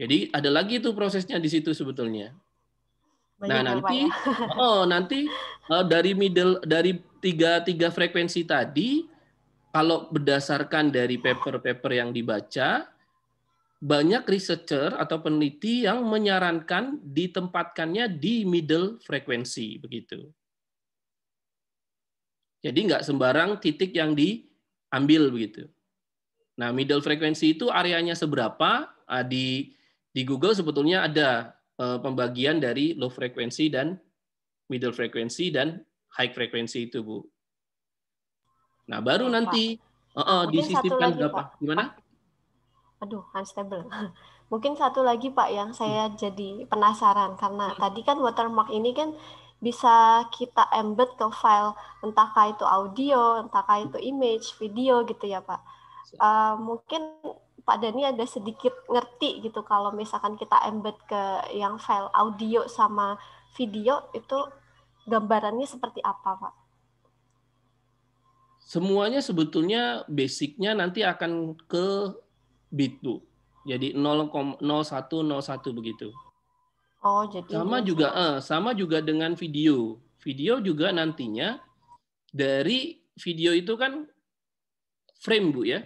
Jadi ada lagi itu prosesnya di situ sebetulnya. Banyak nah nanti, ya? oh nanti uh, dari middle dari tiga tiga frekuensi tadi, kalau berdasarkan dari paper-paper yang dibaca, banyak researcher atau peneliti yang menyarankan ditempatkannya di middle frekuensi begitu. Jadi nggak sembarang titik yang diambil begitu. Nah, middle frekuensi itu areanya seberapa? Ah, di di Google sebetulnya ada eh, pembagian dari low frekuensi dan middle frekuensi dan high frekuensi itu, Bu. Nah, baru nanti Pak. uh, -uh disisipkan berapa? Pak. Gimana? aduh unstable. Mungkin satu lagi Pak yang saya hmm. jadi penasaran karena hmm. tadi kan watermark ini kan bisa kita embed ke file entahkah itu audio, entahkah itu image, video gitu ya Pak. Uh, mungkin Pak Dani ada sedikit ngerti gitu kalau misalkan kita embed ke yang file audio sama video itu gambarannya seperti apa Pak? Semuanya sebetulnya basicnya nanti akan ke bit bu. Jadi 0,0101 begitu. Oh, jadi sama juga eh, sama juga dengan video. Video juga nantinya dari video itu kan frame bu ya,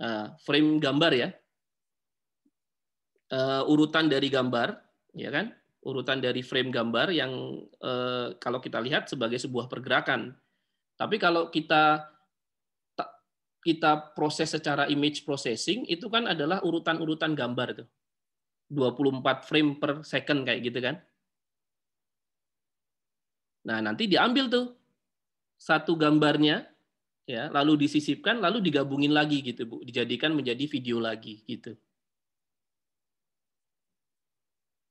uh, frame gambar ya, uh, urutan dari gambar ya kan, urutan dari frame gambar yang uh, kalau kita lihat sebagai sebuah pergerakan. Tapi kalau kita kita proses secara image processing itu kan adalah urutan-urutan gambar tuh. 24 frame per second kayak gitu kan. Nah, nanti diambil tuh satu gambarnya ya, lalu disisipkan lalu digabungin lagi gitu, Bu. Dijadikan menjadi video lagi gitu.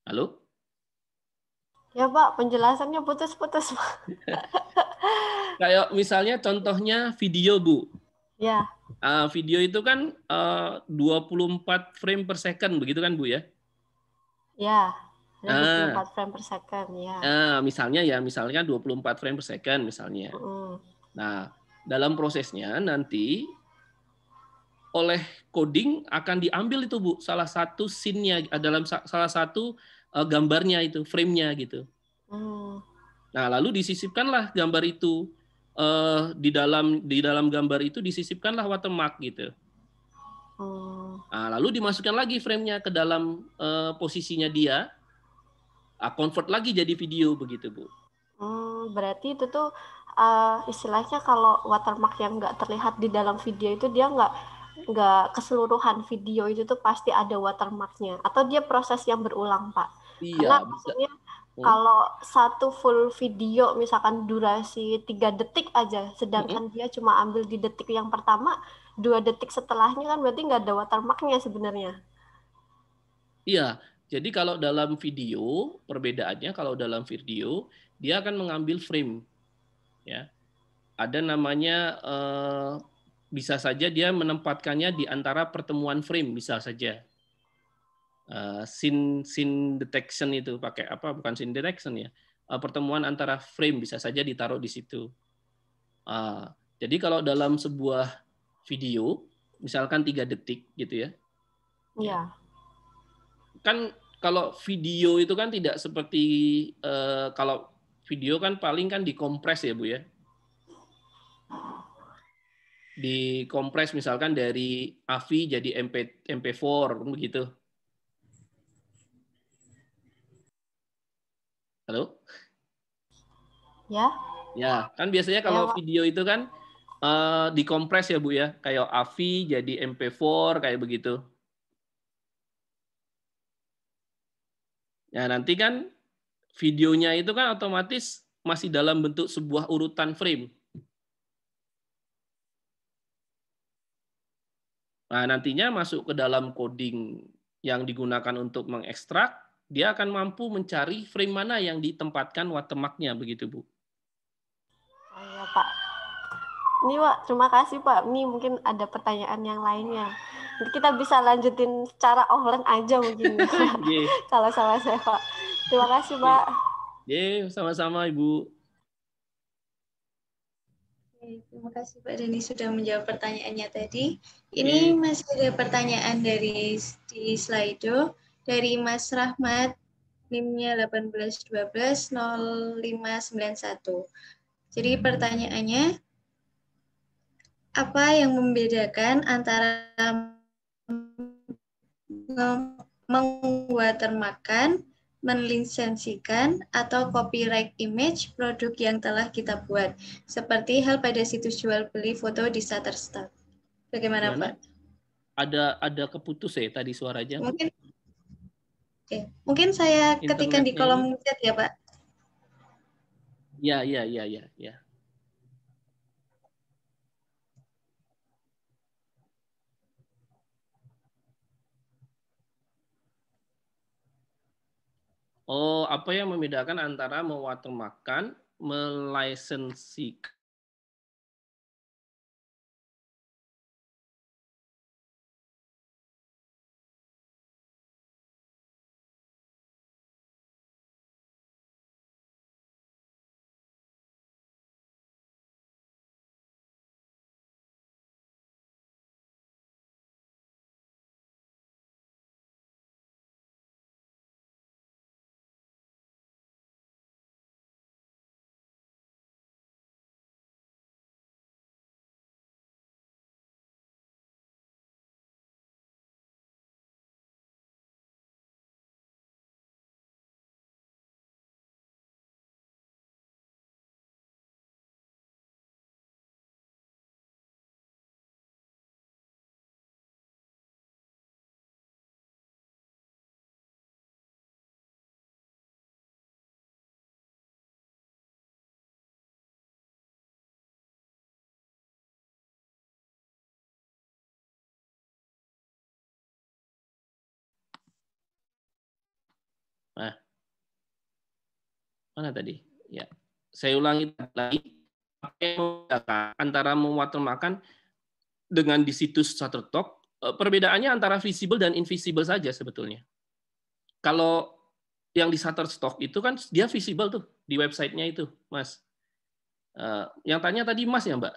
Halo? Ya, Pak, penjelasannya putus-putus, Pak. Kayak misalnya contohnya video, Bu. Ya. Uh, video itu kan eh, uh, 24 frame per second, begitu kan Bu ya? Ya. 24 ah. uh, frame per second, ya. Uh, misalnya ya, misalnya 24 kan frame per second misalnya. Mm. Nah, dalam prosesnya nanti oleh coding akan diambil itu Bu salah satu scene-nya dalam salah satu uh, gambarnya itu, frame-nya gitu. Mm. Nah, lalu disisipkanlah gambar itu uh, di dalam di dalam gambar itu disisipkanlah watermark gitu. Oh. Nah, lalu dimasukkan lagi framenya ke dalam uh, posisinya dia. Uh, convert lagi jadi video begitu bu. Hmm, berarti itu tuh uh, istilahnya kalau watermark yang nggak terlihat di dalam video itu dia nggak nggak keseluruhan video itu tuh pasti ada watermarknya atau dia proses yang berulang pak? Iya. Karena bisa. maksudnya Hmm. Kalau satu full video misalkan durasi tiga detik aja, sedangkan hmm. dia cuma ambil di detik yang pertama, dua detik setelahnya kan berarti nggak ada watermarknya sebenarnya. Iya, jadi kalau dalam video perbedaannya kalau dalam video dia akan mengambil frame, ya ada namanya eh, bisa saja dia menempatkannya di antara pertemuan frame bisa saja uh, scene detection itu pakai apa bukan scene detection ya uh, pertemuan antara frame bisa saja ditaruh di situ uh, jadi kalau dalam sebuah video misalkan tiga detik gitu ya ya kan kalau video itu kan tidak seperti uh, kalau video kan paling kan dikompres ya bu ya dikompres misalkan dari AVI jadi MP MP4 begitu Halo? Ya. Ya, kan biasanya ya, kalau ya, video itu kan uh, dikompres ya, Bu ya. Kayak AVI jadi MP4 kayak begitu. Ya, nanti kan videonya itu kan otomatis masih dalam bentuk sebuah urutan frame. Nah, nantinya masuk ke dalam coding yang digunakan untuk mengekstrak dia akan mampu mencari frame mana yang ditempatkan watermarknya begitu Bu. Oh, iya Pak. Ini Pak, terima kasih Pak. Ini mungkin ada pertanyaan yang lainnya. Nanti kita bisa lanjutin secara offline aja mungkin. Iya. Kalau salah saya Pak. Terima kasih iya. Pak. Iya, sama-sama Ibu. Terima kasih Pak Dani sudah menjawab pertanyaannya tadi. Ini masih ada pertanyaan dari di Slido dari Mas Rahmat NIM-nya 18120591. Jadi hmm. pertanyaannya, apa yang membedakan antara mengwatermarkan, menlisensikan, atau copyright image produk yang telah kita buat, seperti hal pada situs jual beli foto di Shutterstock. Bagaimana, Pak? Ada ada keputus ya tadi suaranya. Mungkin Oke, mungkin saya ketikan di kolom chat ya, Pak. Ya, ya, ya, ya, ya. Oh, apa yang membedakan antara mewatermakan, melisensikan mana tadi? Ya, saya ulangi lagi antara muat makan dengan di situs Shutterstock eh, perbedaannya antara visible dan invisible saja sebetulnya. Kalau yang di Shutterstock itu kan dia visible tuh di websitenya itu, Mas. Eh, yang tanya tadi Mas ya Mbak.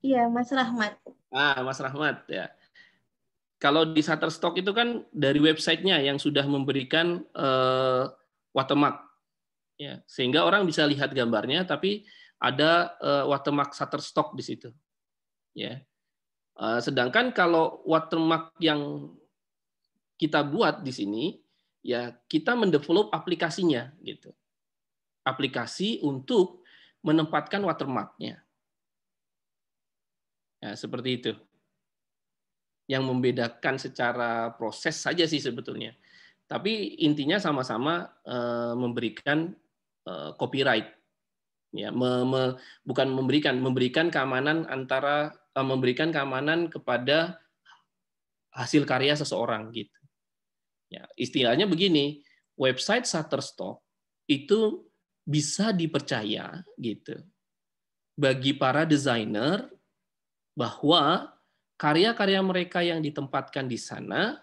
Iya, Mas Rahmat. Ah, Mas Rahmat ya kalau di Shutterstock itu kan dari websitenya yang sudah memberikan eh, watermark. Ya, sehingga orang bisa lihat gambarnya tapi ada uh, watermark Shutterstock di situ. Ya. Uh, sedangkan kalau watermark yang kita buat di sini ya kita mendevelop aplikasinya gitu. Aplikasi untuk menempatkan watermarknya. Ya, seperti itu. Yang membedakan secara proses saja sih sebetulnya. Tapi intinya sama-sama eh, memberikan eh, copyright. Ya, me, me, bukan memberikan, memberikan keamanan antara eh, memberikan keamanan kepada hasil karya seseorang gitu. Ya, istilahnya begini, website Shutterstock itu bisa dipercaya gitu bagi para desainer bahwa karya-karya mereka yang ditempatkan di sana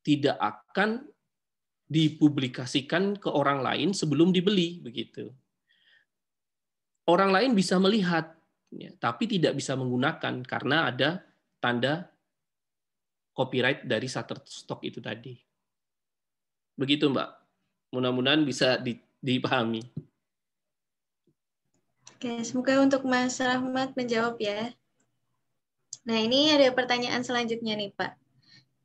tidak akan dipublikasikan ke orang lain sebelum dibeli begitu. Orang lain bisa melihat, ya, tapi tidak bisa menggunakan karena ada tanda copyright dari Shutterstock itu tadi. Begitu Mbak. Mudah-mudahan bisa dipahami. Oke, semoga untuk Mas Rahmat menjawab ya. Nah ini ada pertanyaan selanjutnya nih Pak.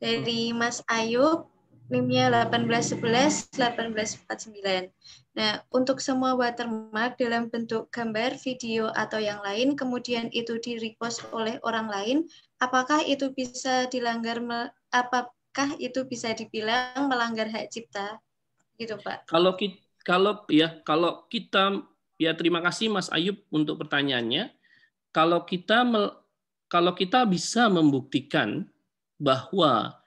Dari hmm. Mas Ayub, NIM-nya 1811, 1849. Nah, untuk semua watermark dalam bentuk gambar, video, atau yang lain, kemudian itu di-repost oleh orang lain, apakah itu bisa dilanggar, apakah itu bisa dibilang melanggar hak cipta? Gitu, Pak. Kalau kita, kalau ya kalau kita ya terima kasih Mas Ayub untuk pertanyaannya. Kalau kita kalau kita bisa membuktikan bahwa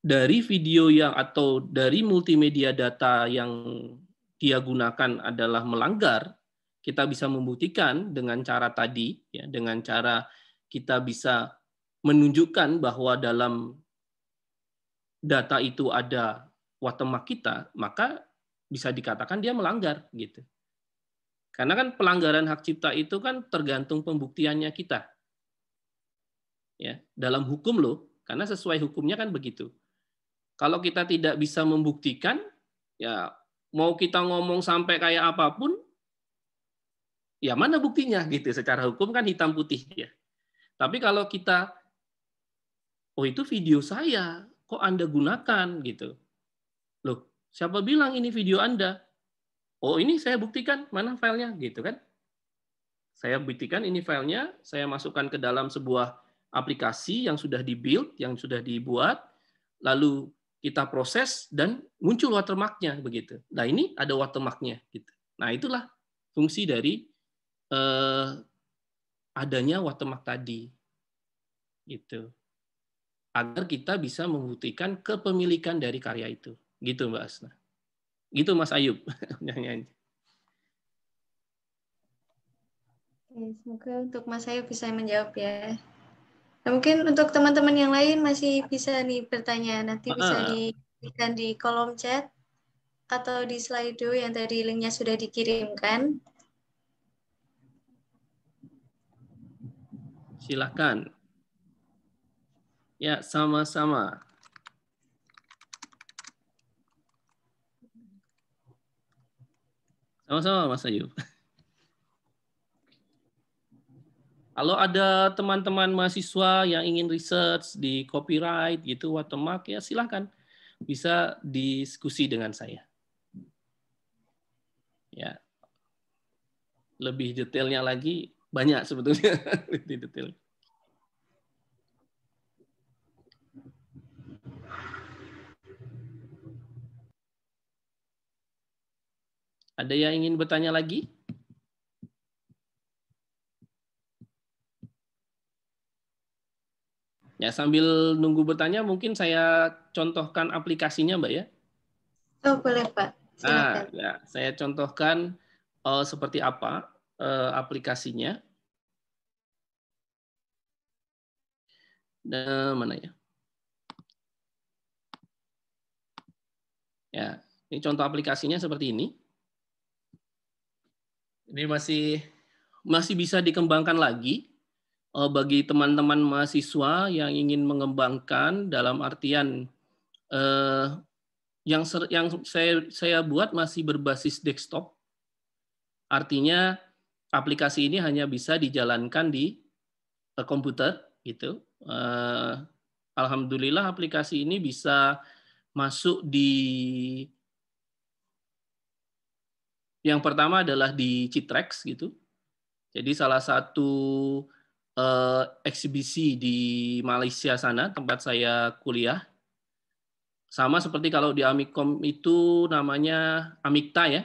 dari video yang atau dari multimedia data yang dia gunakan adalah melanggar, kita bisa membuktikan dengan cara tadi, ya, dengan cara kita bisa menunjukkan bahwa dalam data itu ada watermark kita, maka bisa dikatakan dia melanggar gitu. Karena kan pelanggaran hak cipta itu kan tergantung pembuktiannya kita. Ya, dalam hukum loh, karena sesuai hukumnya kan begitu. Kalau kita tidak bisa membuktikan, ya mau kita ngomong sampai kayak apapun, ya mana buktinya gitu. Secara hukum kan hitam putih ya. Tapi kalau kita, oh itu video saya, kok Anda gunakan gitu. Loh, siapa bilang ini video Anda? Oh ini saya buktikan, mana filenya gitu kan. Saya buktikan ini filenya, saya masukkan ke dalam sebuah aplikasi yang sudah dibuild, yang sudah dibuat, lalu kita proses dan muncul watermarknya begitu. Nah ini ada watermarknya. Gitu. Nah itulah fungsi dari eh, adanya watermark tadi, gitu. Agar kita bisa membuktikan kepemilikan dari karya itu, gitu Mbak Asna. Gitu Mas Ayub. Oke, semoga untuk Mas Ayub bisa menjawab ya. Nah, mungkin untuk teman-teman yang lain masih bisa nih bertanya. Nanti bisa ah. diberikan di kolom chat atau di slide yang tadi linknya sudah dikirimkan. Silakan. Ya, sama-sama. Sama-sama, Mas ayu Kalau ada teman-teman mahasiswa yang ingin research di copyright gitu watermark ya silahkan bisa diskusi dengan saya. Ya. Lebih detailnya lagi banyak sebetulnya lebih detail. Ada yang ingin bertanya lagi? Ya, sambil nunggu bertanya mungkin saya contohkan aplikasinya, Mbak ya. Oh, boleh, Pak. Nah, ya, saya contohkan uh, seperti apa uh, aplikasinya. Dan nah, mana ya? Ya, ini contoh aplikasinya seperti ini. Ini masih masih bisa dikembangkan lagi Eh, bagi teman-teman mahasiswa yang ingin mengembangkan dalam artian eh, yang ser, yang saya saya buat masih berbasis desktop. Artinya aplikasi ini hanya bisa dijalankan di eh, komputer gitu. Eh, Alhamdulillah aplikasi ini bisa masuk di yang pertama adalah di Citrex gitu. Jadi salah satu uh, eksibisi di Malaysia sana tempat saya kuliah. Sama seperti kalau di Amikom itu namanya Amikta ya.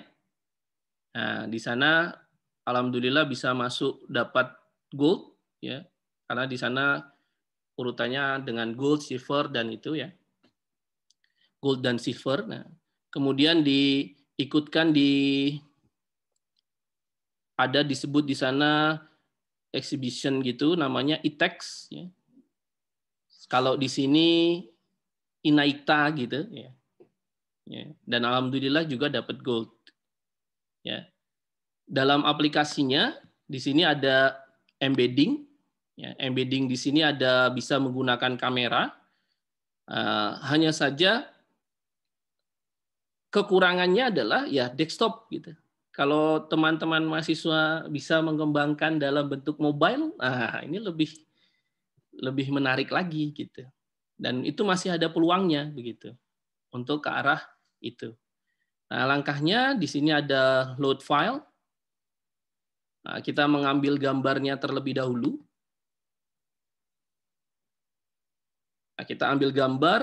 Nah, di sana alhamdulillah bisa masuk dapat gold ya. Karena di sana urutannya dengan gold, silver dan itu ya. Gold dan silver. Nah, kemudian diikutkan di ada disebut di sana exhibition gitu namanya ITEX ya. Kalau di sini Inaita gitu ya. ya. Dan alhamdulillah juga dapat gold. Ya. Dalam aplikasinya di sini ada embedding ya. Embedding di sini ada bisa menggunakan kamera. Uh, hanya saja kekurangannya adalah ya desktop gitu kalau teman-teman mahasiswa bisa mengembangkan dalam bentuk mobile, nah ini lebih lebih menarik lagi gitu. Dan itu masih ada peluangnya begitu untuk ke arah itu. Nah, langkahnya di sini ada load file. Nah, kita mengambil gambarnya terlebih dahulu. Nah, kita ambil gambar.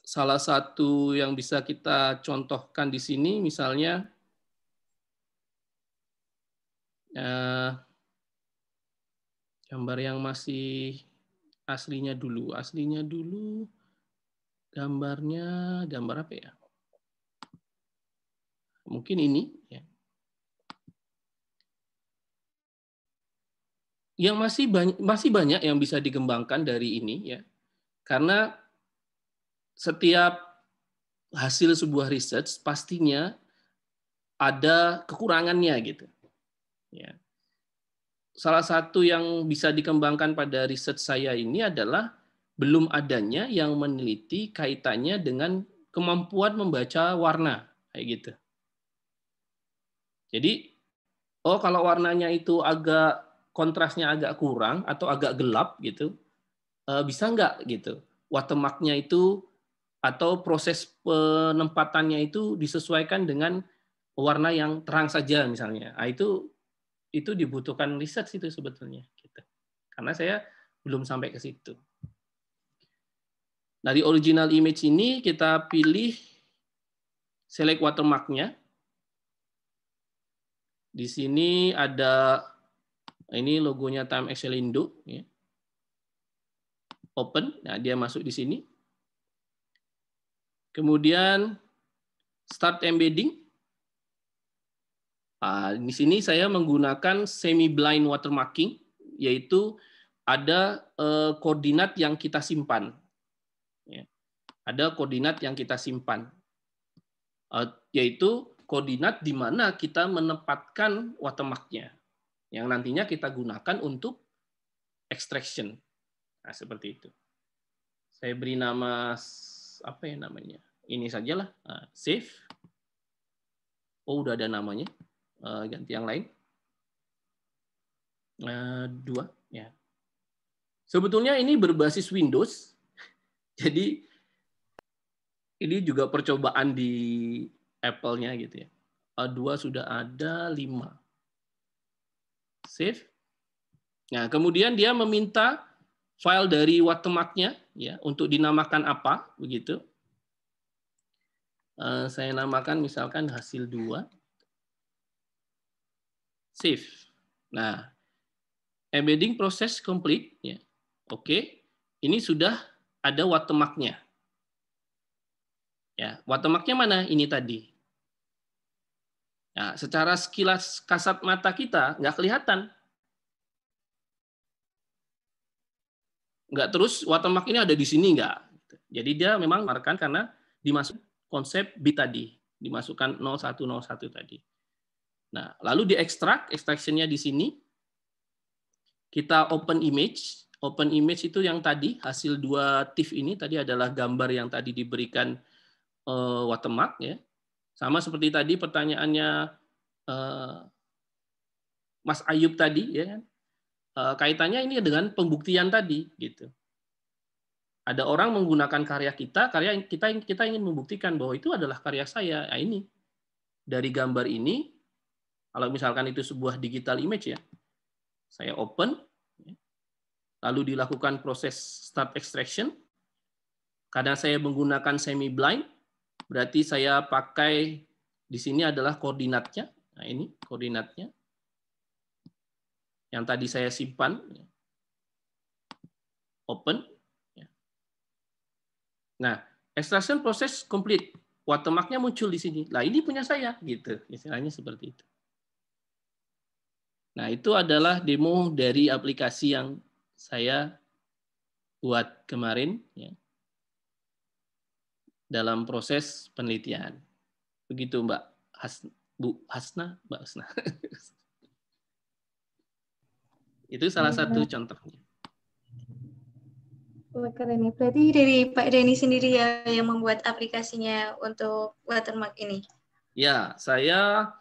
Salah satu yang bisa kita contohkan di sini misalnya uh, gambar yang masih aslinya dulu. Aslinya dulu gambarnya gambar apa ya? Mungkin ini ya. Yang masih banyak masih banyak yang bisa dikembangkan dari ini ya. Karena setiap hasil sebuah research pastinya ada kekurangannya gitu. Ya. Salah satu yang bisa dikembangkan pada riset saya ini adalah belum adanya yang meneliti kaitannya dengan kemampuan membaca warna kayak gitu. Jadi, oh kalau warnanya itu agak kontrasnya agak kurang atau agak gelap gitu, eh, bisa nggak gitu? Watermarknya itu atau proses penempatannya itu disesuaikan dengan warna yang terang saja misalnya. Nah, itu itu dibutuhkan riset itu sebetulnya gitu. Karena saya belum sampai ke situ. Dari original image ini kita pilih select watermarknya. Di sini ada ini logonya Time Excel Indo ya. Open, nah dia masuk di sini. Kemudian start embedding Ah, di sini saya menggunakan semi-blind watermarking, yaitu eh, ya. ada koordinat yang kita simpan. Ada koordinat yang kita simpan, yaitu koordinat di mana kita menempatkan watermarknya, yang nantinya kita gunakan untuk extraction. Nah, seperti itu. Saya beri nama apa ya namanya? Ini sajalah, nah, save. Oh, udah ada namanya. Eh, ganti yang lain. Uh, dua, ya. Sebetulnya ini berbasis Windows, jadi ini juga percobaan di Apple-nya gitu ya. Uh, dua sudah ada, lima. Save. Nah, kemudian dia meminta file dari watermarknya ya untuk dinamakan apa begitu. Uh, saya namakan misalkan hasil dua. Save. Nah, embedding proses complete. Ya. Oke, okay. ini sudah ada watermarknya. Ya, watermarknya mana? Ini tadi. Nah, secara sekilas kasat mata kita nggak kelihatan. Nggak terus watermark ini ada di sini nggak. Jadi dia memang markan karena dimasuk konsep B tadi. Dimasukkan 0101 tadi. Nah, lalu diekstrak, extractionnya di sini. Kita open image. Open image itu yang tadi, hasil dua TIFF ini tadi adalah gambar yang tadi diberikan uh, watermark. ya Sama seperti tadi pertanyaannya uh, Mas Ayub tadi, ya kan? Uh, kaitannya ini dengan pembuktian tadi, gitu. Ada orang menggunakan karya kita, karya kita kita ingin membuktikan bahwa itu adalah karya saya. Nah, ini dari gambar ini kalau misalkan itu sebuah digital image ya, saya open, ya. lalu dilakukan proses start extraction. Karena saya menggunakan semi blind, berarti saya pakai di sini adalah koordinatnya. Nah ini koordinatnya yang tadi saya simpan, ya. open. Ya. Nah extraction proses complete, watermarknya muncul di sini. Lah ini punya saya gitu, istilahnya seperti itu. Nah, itu adalah demo dari aplikasi yang saya buat kemarin ya, dalam proses penelitian. Begitu Mbak Has, Bu Hasna, Mbak Hasna. itu salah satu contohnya. keren Berarti dari Pak Denny sendiri ya yang membuat aplikasinya untuk watermark ini? Ya, saya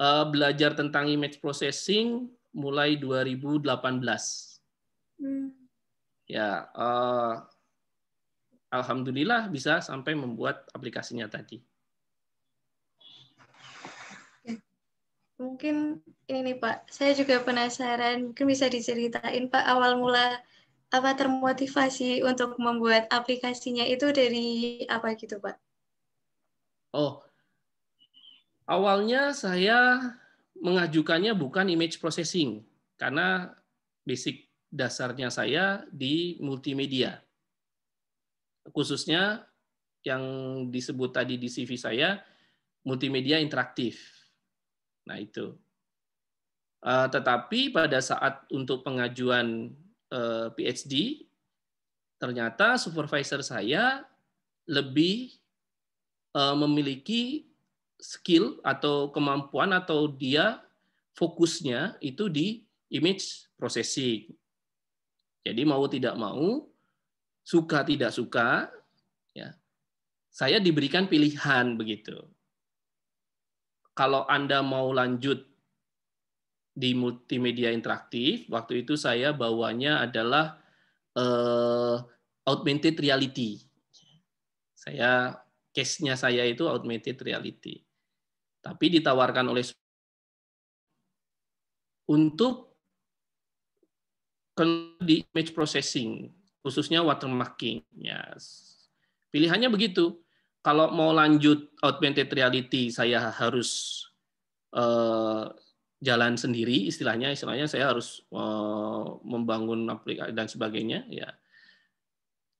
Eh, belajar tentang image processing mulai 2018. Hmm. Ya, uh, alhamdulillah bisa sampai membuat aplikasinya tadi. Mungkin ini Pak, saya juga penasaran, mungkin bisa diceritain Pak awal mula apa termotivasi untuk membuat aplikasinya itu dari apa gitu Pak? Oh, Awalnya saya mengajukannya bukan image processing karena basic dasarnya saya di multimedia. Khususnya yang disebut tadi di CV saya multimedia interaktif. Nah, itu. Eh, tetapi pada saat untuk pengajuan eh, PhD, ternyata supervisor saya lebih eh, memiliki skill atau kemampuan atau dia fokusnya itu di image processing. Jadi mau tidak mau, suka tidak suka, ya saya diberikan pilihan begitu. Kalau Anda mau lanjut di multimedia interaktif, waktu itu saya bawanya adalah uh, augmented reality. Saya case-nya saya itu augmented reality tapi ditawarkan oleh untuk di image processing khususnya watermarking ya pilihannya begitu kalau mau lanjut augmented reality saya harus eh, jalan sendiri istilahnya istilahnya saya harus eh, membangun aplikasi dan sebagainya ya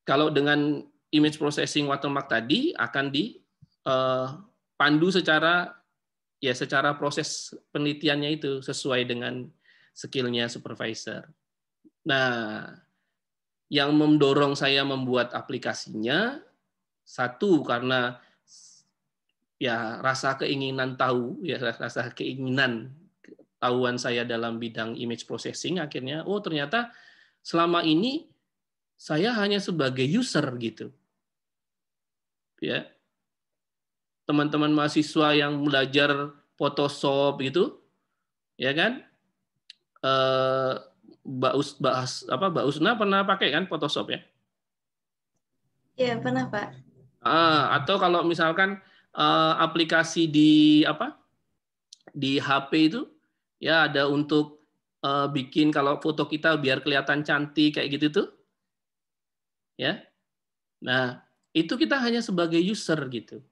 kalau dengan image processing watermark tadi akan dipandu eh, secara ya secara proses penelitiannya itu sesuai dengan skillnya supervisor. Nah, yang mendorong saya membuat aplikasinya satu karena ya rasa keinginan tahu ya rasa keinginan tahuan saya dalam bidang image processing akhirnya oh ternyata selama ini saya hanya sebagai user gitu ya teman-teman mahasiswa yang belajar Photoshop gitu, ya kan? Eh, Baus, bahas apa Bausna pernah pakai kan Photoshop ya? Iya pernah Pak. Ah, atau kalau misalkan eh, aplikasi di apa di HP itu ya ada untuk eh, bikin kalau foto kita biar kelihatan cantik kayak gitu tuh, ya. Nah itu kita hanya sebagai user gitu.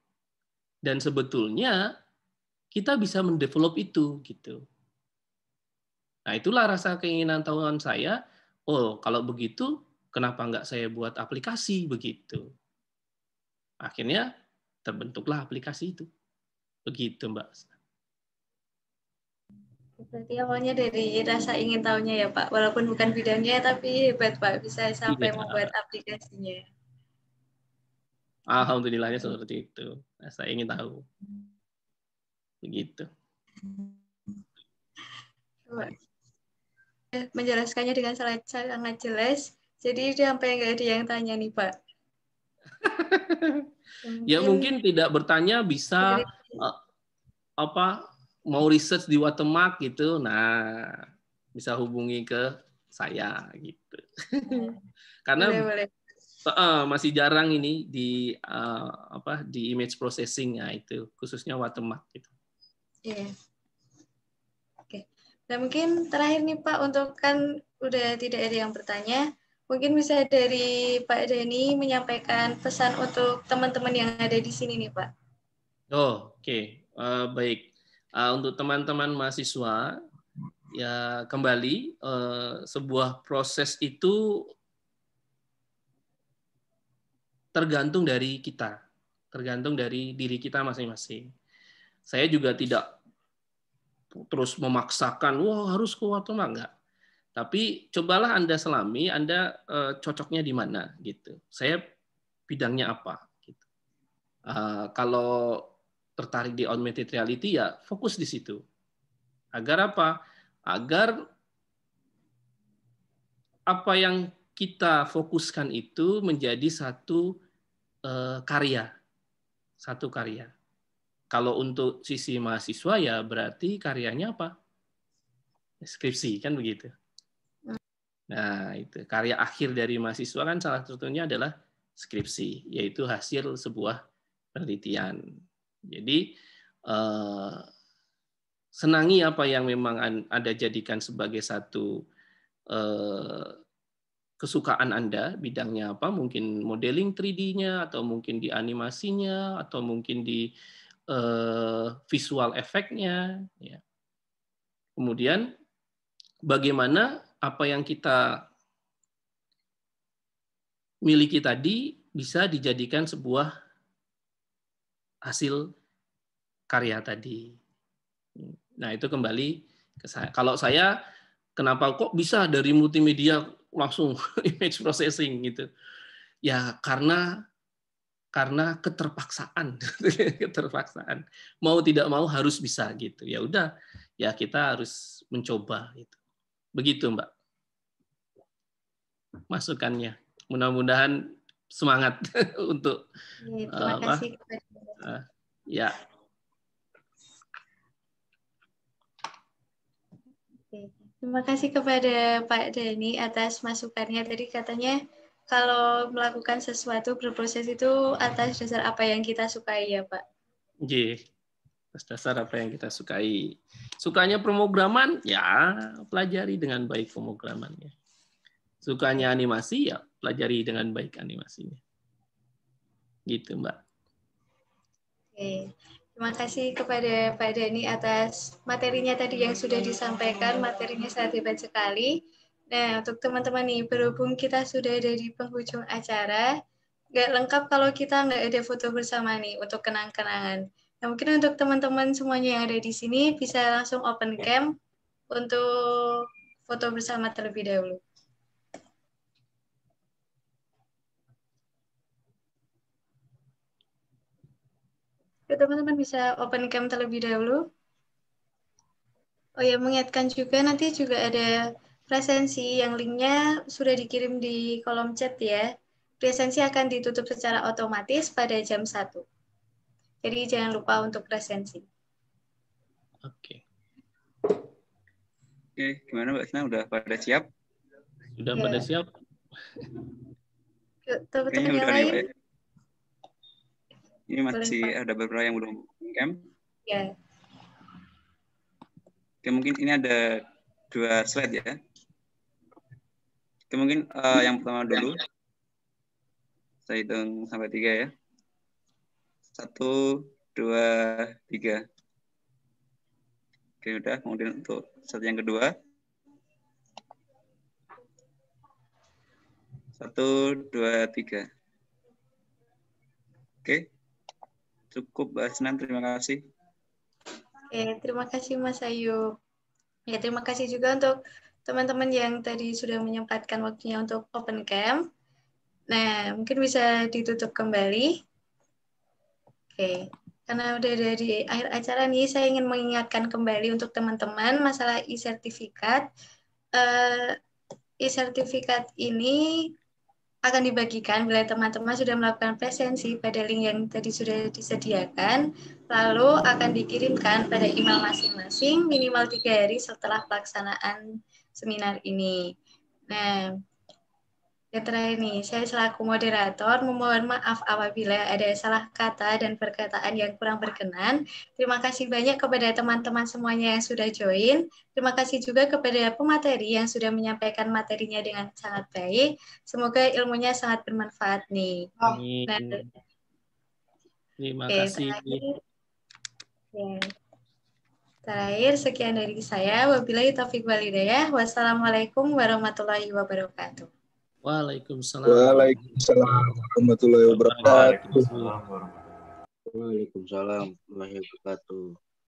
Dan sebetulnya kita bisa mendevelop itu gitu. Nah, itulah rasa keinginan tahunan saya. Oh, kalau begitu, kenapa nggak saya buat aplikasi begitu? Akhirnya terbentuklah aplikasi itu. Begitu, Mbak. Berarti awalnya dari rasa ingin tahunya ya Pak, walaupun bukan bidangnya tapi hebat Pak bisa iya, sampai membuat aplikasinya. Alhamdulillahnya seperti itu. Nah, saya ingin tahu. Begitu. Menjelaskannya dengan sangat jelas. Jadi sampai nggak ada yang tanya nih Pak. ya mungkin tidak bertanya bisa eh, apa mau research di Watemak gitu. Nah bisa hubungi ke saya gitu. Karena boleh, boleh uh, masih jarang ini di uh, apa di image processing ya itu khususnya watermark gitu. Iya. Yeah. Oke. Okay. Nah mungkin terakhir nih Pak untuk kan udah tidak ada yang bertanya, mungkin bisa dari Pak Dani menyampaikan pesan untuk teman-teman yang ada di sini nih Pak. Oh oke okay. uh, eh, baik uh, untuk teman-teman mahasiswa ya kembali uh, sebuah proses itu tergantung dari kita, tergantung dari diri kita masing-masing. Saya juga tidak terus memaksakan, wah harus kuat atau enggak. Tapi cobalah Anda selami, Anda uh, cocoknya di mana gitu. Saya bidangnya apa gitu. Uh, kalau tertarik di augmented reality ya fokus di situ. Agar apa? Agar apa yang kita fokuskan itu menjadi satu Eh, karya, satu karya. Kalau untuk sisi mahasiswa ya berarti karyanya apa? Skripsi kan begitu. Hmm. Nah, itu karya akhir dari mahasiswa kan salah satunya adalah skripsi, yaitu hasil sebuah penelitian. Jadi eh, senangi apa yang memang ada jadikan sebagai satu eh, kesukaan Anda, bidangnya apa, mungkin modeling 3D-nya, atau mungkin di animasinya, atau mungkin di uh, visual efeknya. Ya. Kemudian, bagaimana apa yang kita miliki tadi bisa dijadikan sebuah hasil karya tadi. Nah, itu kembali ke saya. Kalau saya, kenapa kok bisa dari multimedia langsung image processing gitu. Ya karena karena keterpaksaan, keterpaksaan. Mau tidak mau harus bisa gitu. Ya udah, ya kita harus mencoba gitu. Begitu, Mbak. Masukannya. Mudah-mudahan semangat untuk iya, eh, eh, ya, terima kasih. Uh, ya. Terima kasih kepada Pak Dani atas masukannya. Tadi katanya kalau melakukan sesuatu berproses itu atas dasar apa yang kita sukai ya Pak? Iya, atas dasar apa yang kita sukai. Sukanya pemrograman, ya pelajari dengan baik pemrogramannya. Sukanya animasi, ya pelajari dengan baik animasinya. Gitu Mbak. Oke. Terima kasih kepada Pak Dani atas materinya tadi yang sudah disampaikan. Materinya sangat hebat sekali. Nah, untuk teman-teman nih, berhubung kita sudah ada di penghujung acara, nggak lengkap kalau kita nggak ada foto bersama nih untuk kenang-kenangan. Nah, mungkin untuk teman-teman semuanya yang ada di sini bisa langsung open cam untuk foto bersama terlebih dahulu. teman-teman bisa open cam terlebih dahulu. Oh ya, mengingatkan juga nanti juga ada presensi yang linknya sudah dikirim di kolom chat ya. Presensi akan ditutup secara otomatis pada jam 1. Jadi jangan lupa untuk presensi. Oke. Oke, gimana Mbak Sina? Udah pada siap? Sudah ya. pada siap? Teman-teman yang lain. Ya. Ini masih ada beberapa yang belum camp, Ya. Oke, mungkin ini ada dua slide ya. Oke, mungkin uh, yang pertama ya. dulu. Saya hitung sampai tiga ya. Satu, dua, tiga. Oke, udah. Kemudian untuk slide yang kedua. Satu, dua, tiga. Oke. Cukup Mbak terima kasih. Oke, terima kasih Mas Ayu. Ya, terima kasih juga untuk teman-teman yang tadi sudah menyempatkan waktunya untuk open camp. Nah, mungkin bisa ditutup kembali. Oke, karena udah dari akhir acara nih, saya ingin mengingatkan kembali untuk teman-teman masalah e-sertifikat. Eh, e-sertifikat ini akan dibagikan bila teman-teman sudah melakukan presensi pada link yang tadi sudah disediakan, lalu akan dikirimkan pada email masing-masing minimal tiga hari setelah pelaksanaan seminar ini. Nah, Ketra ya, ini, saya selaku moderator memohon maaf apabila ada salah kata dan perkataan yang kurang berkenan. Terima kasih banyak kepada teman-teman semuanya yang sudah join. Terima kasih juga kepada pemateri yang sudah menyampaikan materinya dengan sangat baik. Semoga ilmunya sangat bermanfaat nih. Dan, nah, Terima kasih. Terakhir, terakhir, sekian dari saya. Wabillahi taufiq walidayah. Wassalamualaikum warahmatullahi wabarakatuh. Waalaikumsalam. Waalaikumsalam warahmatullahi wabarakatuh. Waalaikumsalam warahmatullahi wabarakatuh.